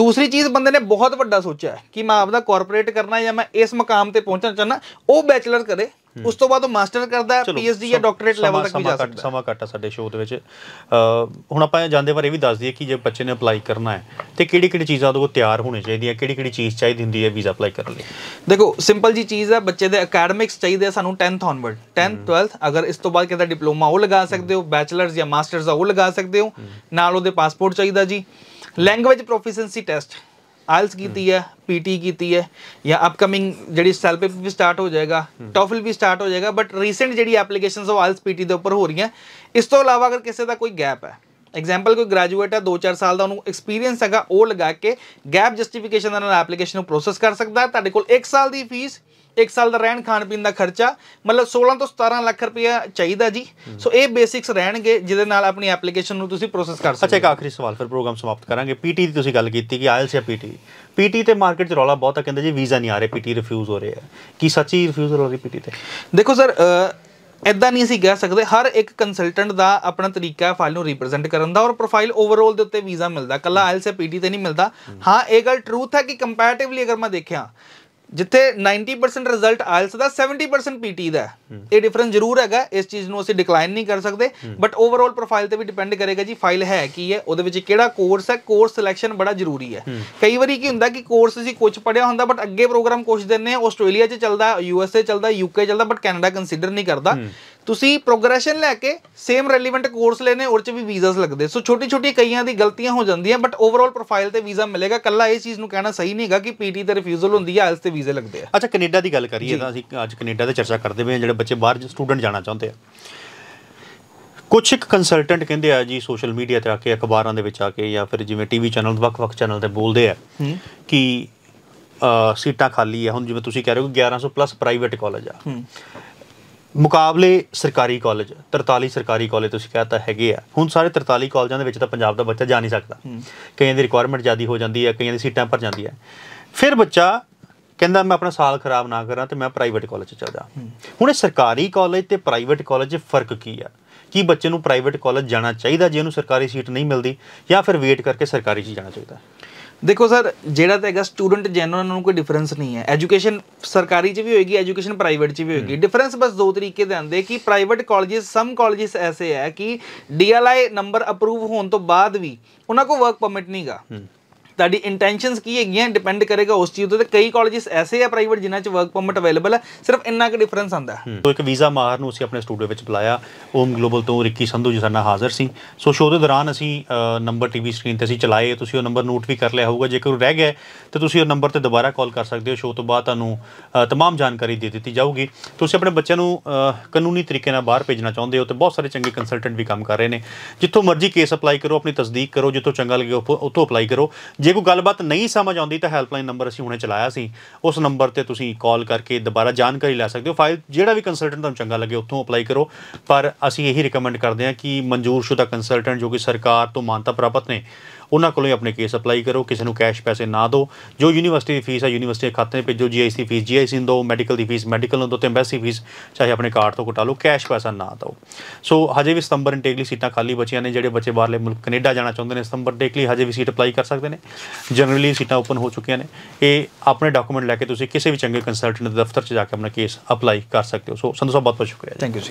ਦੂਸਰੀ ਚੀਜ਼ ਬੰਦੇ ਨੇ ਬਹੁਤ ਵੱਡਾ ਸੋਚਿਆ ਕਿ ਮੈਂ ਆਪਦਾ ਕਾਰਪੋਰੇਟ ਕਰਨਾ ਜਾਂ ਮੈਂ ਇਸ ਮਕਾਮ ਤੇ ਪਹੁੰਚਣਾ ਚਾਹਨਾ ਉਹ ਬੈਚਲਰ ਕਰੇ ਉਸ ਤੋਂ ਬਾਅਦ ਉਹ ਮਾਸਟਰ ਕਰਦਾ ਹੈ ਪੀਐਚਡੀ ਜਾਂ ਡਾਕਟਰੇਟ ਲੈਵਲ ਤੱਕ ਵੀ ਜਾ ਸਕਦਾ ਸਮਾਂ ਘੱਟ ਸਾਡੇ ਸ਼ੋਅ ਦੇ ਵਿੱਚ ਹੁਣ ਆਪਾਂ ਜਾਂਦੇ ਵਾਰ ਇਹ ਵੀ ਦੱਸ ਦਈਏ ਕਿ ਜੇ ਬੱਚੇ ਨੇ ਅਪਲਾਈ ਕਰਨਾ ਹੈ ਤੇ ਕਿਹੜੀ ਕਿਹੜੀ ਚੀਜ਼ਾਂ ਉਹ ਤਿਆਰ ਹੋਣੇ ਚਾਹੀਦੀਆਂ ਕਿਹੜੀ ਕਿਹੜੀ ਚੀਜ਼ ਚਾਹੀਦੀ ਹੁੰਦੀ ਹੈ ਵੀਜ਼ਾ ਅਪਲਾਈ ਕਰਨ ਲਈ ਦੇਖੋ ਸਿੰਪਲ ਜੀ ਚੀਜ਼ ਹੈ ਬੱਚੇ ਦੇ ਅਕੈਡਮਿਕਸ ਚਾਹੀਦੇ ਆ ਸਾਨੂੰ 10th ਆਨਵਰਡ 10th 12th ਅਗਰ ਇਸ ਤੋਂ ਬਾਅਦ ਕਿਹਦਾ ਡਿਪਲੋਮਾ ਉਹ ਲਗਾ ਸਕਦੇ ਹੋ ਬੈਚਲਰਸ ਜਾਂ ਮਾਸਟਰਸ ਉਹ ਲਗਾ ਸਕਦੇ ਹੋ ਨਾਲ ਉਹਦੇ ਪਾਸਪੋਰਟ ਚਾਹੀਦਾ ਜੀ ਲੈਂਗੁਏਜ ਪ੍ਰੋਫੀਸ਼ੀਐਂਸੀ ਟੈਸਟ आइल्स की है पी टी की है या अपकमिंग जी सैल्प भी स्टार्ट हो जाएगा टॉफिल हम्म। भी स्टार्ट हो जाएगा बट रीसेंट जी एप्लीकेशन आयल्स पी टी के उपर हो रही हैं इस तो अलावा अगर किसी का कोई गैप है ਐਗਜ਼ਾਮਪਲ ਕੋਈ ਗ੍ਰੈਜੂਏਟ ਹੈ 2-4 ਸਾਲ ਦਾ ਉਹਨੂੰ ਐਕਸਪੀਰੀਅੰਸ ਹੈਗਾ ਉਹ ਲਗਾ ਕੇ ਗੈਪ ਜਸਟੀਫਿਕੇਸ਼ਨ ਨਾਲ ਐਪਲੀਕੇਸ਼ਨ ਨੂੰ ਪ੍ਰੋਸੈਸ ਕਰ ਸਕਦਾ ਹੈ ਤੁਹਾਡੇ ਕੋਲ 1 ਸਾਲ ਦੀ ਫੀਸ 1 ਸਾਲ ਦਾ ਰਹਿਣ ਖਾਣ ਪੀਣ ਦਾ ਖਰਚਾ ਮਤਲਬ 16 ਤੋਂ 17 ਲੱਖ ਰੁਪਇਆ ਚਾਹੀਦਾ ਜੀ ਸੋ ਇਹ ਬੇਸਿਕਸ ਰਹਿਣਗੇ ਜਿਹਦੇ ਨਾਲ ਆਪਣੀ ਐਪਲੀਕੇਸ਼ਨ ਨੂੰ ਤੁਸੀਂ ਪ੍ਰੋਸੈਸ ਕਰ ਸਕਦੇ ਅੱਛਾ ਇੱਕ ਆਖਰੀ ਸਵਾਲ ਫਿਰ ਪ੍ਰੋਗਰਾਮ ਸਮਾਪਤ ਕਰਾਂਗੇ ਪੀਟੀ ਦੀ ਤੁਸੀਂ ਗੱਲ ਕੀਤੀ ਕਿ ਆਇਲਸ ਜਾਂ ਪੀਟੀ ਪੀਟੀ ਤੇ ਮਾਰਕੀਟ 'ਚ ਰੌਲਾ ਬਹੁਤ ਆ ਕਹਿੰਦੇ ਜੀ ਵੀਜ਼ਾ ਨਹੀਂ ਆ ਰਹੇ ਪੀਟੀ ਰਿਫਿਊਜ਼ ਹੋ ਰਹੇ ਆ ਕੀ ਸੱਚੀ ਰਿਫਿਊਜ਼ਲ ਹੋ ਰਹੀ ਪੀਟੀ ਤੇ ਦੇਖੋ ਸਰ ਇਦਾਂ ਨਹੀਂ ਅਸੀਂ ਕਹਿ ਸਕਦੇ ਹਰ ਇੱਕ ਕੰਸਲਟੈਂਟ ਦਾ ਆਪਣਾ ਤਰੀਕਾ ਹੈ ਫਾਈਲ ਨੂੰ ਰਿਪਰੈਜ਼ੈਂਟ ਕਰਨ ਦਾ ਔਰ ਪ੍ਰੋਫਾਈਲ ਓਵਰਆਲ ਦੇ ਉੱਤੇ ਵੀਜ਼ਾ ਮਿਲਦਾ ਕੱਲਾ ਆਇਲਸ ਪੀਟੀ ਤੇ ਨਹੀਂ ਮਿਲਦਾ ਹਾਂ ਇਹ ਗੱਲ ਟਰੂਥ ਹੈ ਕਿ ਕੰਪੈਰੀਟਿਵਲੀ ਅਗਰ ਮੈਂ ਦੇਖਿਆ ਜਿੱਥੇ 90% ਰਿਜ਼ਲਟ ਆਇਲਸ ਦਾ 70% ਪੀਟੀ ਦਾ ਇਹ ਡਿਫਰੈਂਸ ਜ਼ਰੂਰ ਹੈਗਾ ਇਸ ਚੀਜ਼ ਨੂੰ ਅਸੀਂ ਡਿਕਲਾਈਨ ਨਹੀਂ ਕਰ ਸਕਦੇ ਬਟ ਓਵਰਆਲ ਪ੍ਰੋਫਾਈਲ ਤੇ ਵੀ ਡਿਪੈਂਡ ਕਰੇਗਾ ਜੀ ਫਾਈਲ ਹੈ ਕੀ ਹੈ ਉਹਦੇ ਵਿੱਚ ਕਿਹੜਾ ਕੋਰਸ ਹੈ ਕੋਰਸ ਸਿਲੈਕਸ਼ਨ ਬੜਾ ਜ਼ਰੂਰੀ ਹੈ ਕਈ ਵਾਰੀ ਕੀ ਹੁੰਦਾ ਕਿ ਕੋਰਸ ਅਸੀਂ ਕੁਝ ਪੜਿਆ ਹੁੰਦਾ ਬਟ ਅੱਗੇ ਪ੍ਰੋਗਰਾਮ ਕੁਝ ਦਿੰਨੇ ਆ ਆਸਟ੍ਰੇਲੀਆ 'ਚ ਚੱਲਦਾ ਯੂਐਸਏ ਚੱਲਦਾ ਯੂਕੇ ਚੱਲਦਾ ਬਟ ਕੈਨੇਡਾ ਕੰਸੀਡਰ ਨਹੀਂ ਕਰਦਾ ਤੁਸੀਂ ਪ੍ਰੋਗਰੈਸ਼ਨ ਲੈ ਕੇ ਸੇਮ ਰੈਲੇਵੈਂਟ ਕੋਰਸ ਲੈਨੇ ਔਰ ਚ ਵੀ ਵੀਜ਼ਾਸ ਲੱਗਦੇ ਸੋ ਛੋਟੀ ਛੋਟੀ ਕਈਆਂ ਦੀ ਗਲਤੀਆਂ ਹੋ ਜਾਂਦੀਆਂ ਬਟ ਓਵਰਆਲ ਪ੍ਰੋਫਾਈਲ ਤੇ ਵੀਜ਼ਾ ਮਿਲੇਗਾ ਕੱਲਾ ਇਹ ਚੀਜ਼ ਨੂੰ ਕਹਿਣਾ ਸਹੀ ਨਹੀਂ ਹੈਗਾ ਕਿ ਪੀਟੀ ਤੇ ਰਿਫਿਊਜ਼ਲ ਹੁੰਦੀ ਹੈ ਆਇਲਸ ਤੇ ਵੀਜ਼ੇ ਲੱਗਦੇ ਆ ਅੱਛਾ ਕੈਨੇਡਾ ਦੀ ਗੱਲ ਕਰੀਏ ਤਾਂ ਅਸੀਂ ਅੱਜ ਕੈਨੇਡਾ ਤੇ ਚਰਚਾ ਕਰਦੇ ਪਏ ਜਿਹੜੇ ਬੱਚੇ ਬਾਹਰ ਸਟੂਡੈਂਟ ਜਾਣਾ ਚਾਹੁੰਦੇ ਆ ਕੁਝ ਇੱਕ ਕੰਸਲਟੈਂਟ ਕਹਿੰਦੇ ਆ ਜੀ ਸੋਸ਼ਲ ਮੀਡੀਆ ਤੇ ਆ ਕੇ ਅਖਬਾਰਾਂ ਦੇ ਵਿੱਚ ਆ ਕੇ ਜਾਂ ਫਿਰ ਜਿਵੇਂ ਟੀਵੀ ਚੈਨਲ ਵੱਖ-ਵੱਖ ਚੈਨਲ ਤੇ ਬੋਲਦੇ ਆ ਕਿ ਸੀਟਾਂ ਖਾਲੀ ਆ ਹੁਣ ਜਿਵੇਂ ਤੁਸੀਂ ਕਹਿ ਰਹੇ ਹੋ 1100 ਪਲੱਸ ਪ੍ਰਾਈਵੇਟ ਕਾਲਜ ਆ ਮੁਕਾਬਲੇ ਸਰਕਾਰੀ ਕਾਲਜ 43 ਸਰਕਾਰੀ ਕਾਲਜ ਤੁਸੀਂ ਕਹਤਾ ਹੈਗੇ ਆ ਹੁਣ ਸਾਰੇ 43 ਕਾਲਜਾਂ ਦੇ ਵਿੱਚ ਤਾਂ ਪੰਜਾਬ ਦਾ ਬੱਚਾ ਜਾ ਨਹੀਂ ਸਕਦਾ ਕਈਆਂ ਦੀ ਰਿਕੁਆਇਰਮੈਂਟ ਜ਼ਿਆਦੀ ਹੋ ਜਾਂਦੀ ਹੈ ਕਈਆਂ ਦੀ ਸੀਟਾਂ ਭਰ ਜਾਂਦੀ ਹੈ ਫਿਰ ਬੱਚਾ ਕਹਿੰਦਾ ਮੈਂ ਆਪਣਾ ਸਾਲ ਖਰਾਬ ਨਾ ਕਰਾਂ ਤੇ ਮੈਂ ਪ੍ਰਾਈਵੇਟ ਕਾਲਜ ਚ ਚਲ ਜਾ ਹੁਣ ਇਹ ਸਰਕਾਰੀ ਕਾਲਜ ਤੇ ਪ੍ਰਾਈਵੇਟ ਕਾਲਜ 'ਚ ਫਰਕ ਕੀ ਆ ਕੀ ਬੱਚੇ ਨੂੰ ਪ੍ਰਾਈਵੇਟ ਕਾਲਜ ਜਾਣਾ ਚਾਹੀਦਾ ਜੇ ਉਹਨੂੰ ਸਰਕਾਰੀ ਸੀਟ ਨਹੀਂ ਮਿਲਦੀ ਜਾਂ ਫਿਰ ਵੇਟ ਕਰਕੇ ਸਰਕਾਰੀ 'ਚ ਜਾਣਾ ਚਾਹੀਦਾ ਦੇਖੋ ਸਰ ਜਿਹੜਾ ਤਾਂ ਸਟੂਡੈਂਟ ਜਨਰਲ ਨੂੰ ਕੋਈ ਡਿਫਰੈਂਸ ਨਹੀਂ ਹੈ ਐਜੂਕੇਸ਼ਨ ਸਰਕਾਰੀ 'ਚ ਵੀ ਹੋਏਗੀ ਐਜੂਕੇਸ਼ਨ ਪ੍ਰਾਈਵੇਟ 'ਚ ਵੀ ਹੋਏਗੀ ਡਿਫਰੈਂਸ ਬਸ ਦੋ ਤਰੀਕੇ ਦੇ ਆਂਦੇ ਕਿ ਪ੍ਰਾਈਵੇਟ ਕਾਲਜਸ ਸਮ ਕਾਲਜਸ ਐਸੇ ਹੈ ਕਿ ਡੀਐਲਆਈ ਨੰਬਰ ਅਪਰੂਵ ਹੋਣ ਤੋਂ ਬਾਅਦ ਵੀ ਉਹਨਾਂ ਕੋ ਵਰਕ ਪਰਮਿਟ ਨਹੀਂਗਾ ਤੁਹਾਡੀ ਇੰਟੈਂਸ਼ਨਸ ਕੀ ਹੈਗੀਆਂ ਡਿਪੈਂਡ ਕਰੇਗਾ ਉਸ ਚੀਜ਼ ਤੇ ਕਈ ਕਾਲਜਸ ਐਸੇ ਆ ਪ੍ਰਾਈਵੇਟ ਜਿਨ੍ਹਾਂ 'ਚ ਵਰਕ ਪਰਮਿਟ ਅਵੇਲੇਬਲ ਹੈ ਸਿਰਫ ਇੰਨਾ ਕੁ ਡਿਫਰੈਂਸ ਆਂਦਾ ਸੋ ਇੱਕ ਵੀਜ਼ਾ ਮਾਹਰ ਨੂੰ ਅਸੀਂ ਆਪਣੇ ਸਟੂਡੀਓ ਵਿੱਚ ਬੁਲਾਇਆ ਓਮ ਗਲੋਬਲ ਤੋਂ ਰਿੱਕੀ ਸੰਧੂ ਜੀ ਸਾਡਾ ਹਾਜ਼ਰ ਸੀ ਸੋ ਸ਼ੋਅ ਦੇ ਦੌਰਾਨ ਅਸੀਂ ਨੰਬਰ ਟੀਵੀ ਸਕਰੀਨ ਤੇ ਅਸੀਂ ਚਲਾਏ ਤੁਸੀਂ ਉਹ ਨੰਬਰ ਨੋਟ ਵੀ ਕਰ ਲਿਆ ਹੋਊਗਾ ਜੇਕਰ ਰਹਿ ਗਿਆ ਤੇ ਤੁਸੀਂ ਉਹ ਨੰਬਰ ਤੇ ਦੁਬਾਰਾ ਕਾਲ ਕਰ ਸਕਦੇ ਹੋ ਸ਼ੋਅ ਤੋਂ ਬਾਅਦ ਤੁਹਾਨੂੰ तमाम ਜਾਣਕਾਰੀ ਦੇ ਦਿੱਤੀ ਜਾਊਗੀ ਤੁਸੀਂ ਆਪਣੇ ਬੱਚਿਆਂ ਨੂੰ ਕਾਨੂੰਨੀ ਤਰੀਕੇ ਨਾਲ ਬਾਹਰ ਭੇਜਣਾ ਚਾਹੁੰਦੇ ਹੋ ਤੇ ਬਹੁਤ ਸਾਰੇ ਚੰਗੇ ਕੰਸਲਟੈਂਟ ਵੀ ਕੰਮ ਕਰ ਰਹੇ ਨੇ ਜਿੱਥੋਂ ਮਰਜ਼ੀ ਕੇਸ ਅਪਲਾਈ ਕਰੋ ਆਪਣੀ ਤਸਦੀਕ ਕਰੋ ਜਿੱਥੋਂ ਚੰਗਾ ਲੱਗੇ ਉੱਥੋਂ ਅਪਲਾਈ ਕਰੋ ਜੇ ਕੋਈ ਗੱਲਬਾਤ ਨਹੀਂ ਸਮਝ ਆਉਂਦੀ ਤਾਂ ਹੈਲਪਲਾਈਨ ਨੰਬਰ ਅਸੀਂ ਹੁਣੇ ਚਲਾਇਆ ਸੀ ਉਸ ਨੰਬਰ ਤੇ ਤੁਸੀਂ ਕਾਲ ਕਰਕੇ ਦੁਬਾਰਾ ਜਾਣਕਾਰੀ ਲੈ ਸਕਦੇ ਹੋ ਫਾਈਲ ਜਿਹੜਾ ਵੀ ਕੰਸਲਟੈਂਟ ਤੁਹਾਨੂੰ ਚੰਗਾ ਲੱਗੇ ਉੱਥੋਂ ਅਪਲਾਈ ਕਰੋ ਪਰ ਅਸੀਂ ਇਹੀ ਰეკਮੈਂਡ ਕਰਦੇ ਹਾਂ ਕਿ ਮਨਜ਼ੂਰਸ਼ੁਦਾ ਕੰਸਲਟੈਂਟ ਜੋ ਕਿ ਸਰਕਾਰ ਤੋਂ ਮਾਨਤਾ ਪ੍ਰਾਪਤ ਨੇ ਉਹਨਾਂ ਕੋਲੋਂ ਹੀ ਆਪਣੇ ਕੇਸ ਅਪਲਾਈ ਕਰੋ ਕਿਸੇ ਨੂੰ ਕੈਸ਼ ਪੈਸੇ ਨਾ ਦਿਓ ਜੋ ਯੂਨੀਵਰਸਿਟੀ ਦੀ ਫੀਸ ਹੈ ਯੂਨੀਵਰਸਿਟੀ ਦੇ ਖਾਤੇ 'ਤੇ ਭੇਜੋ ਜੀਆਈਸੀ ਫੀਸ ਜੀਆਈਸੀ ਨੂੰ ਦਿਓ ਮੈਡੀਕਲ ਦੀ ਫੀਸ ਮੈਡੀਕਲ ਨੂੰ ਦਿਓ ਤੇ ਐਮਬੈਸੀ ਫੀਸ ਚਾਹੇ ਆਪਣੇ ਕਾਰਡ ਤੋਂ ਕਟਾ ਲਓ ਕੈਸ਼ ਪੈਸਾ ਨਾ ਦਿਓ ਸੋ ਹਜੇ ਵੀ ਸਤੰਬਰ ਇਨਟੇਕ ਲਈ ਸੀਟਾਂ ਖਾਲੀ ਬਚੀਆਂ ਨੇ ਜਿਹੜੇ ਬੱਚੇ ਬਾਹਰਲੇ ਮੁਲਕ ਕੈਨੇਡਾ ਜਾਣਾ ਚਾਹੁੰਦੇ ਨੇ ਸਤੰਬਰ ਇਨਟੇਕ ਲਈ ਹਜੇ ਵੀ ਸੀਟ ਅਪਲਾਈ ਕਰ ਸਕਦੇ ਨੇ ਜਨਰਲੀ ਸੀਟਾਂ ਓਪਨ ਹੋ ਚੁੱਕੀਆਂ ਨੇ ਇਹ ਆਪਣੇ ਡਾਕੂਮੈਂਟ ਲੈ ਕੇ ਤੁਸੀਂ ਕਿਸੇ ਵੀ ਚੰਗੇ ਕੰਸਲਟੈਂਟ ਦੇ ਦਫ਼ਤਰ 'ਚ ਜਾ ਕੇ ਆਪਣਾ ਕੇਸ ਅਪਲਾਈ ਕਰ ਸਕਦੇ ਹੋ ਸੋ ਸੰਧੂ ਬਹੁਤ ਬਹੁਤ ਸ਼ੁਕਰੀਆ ਥੈਂਕ ਯੂ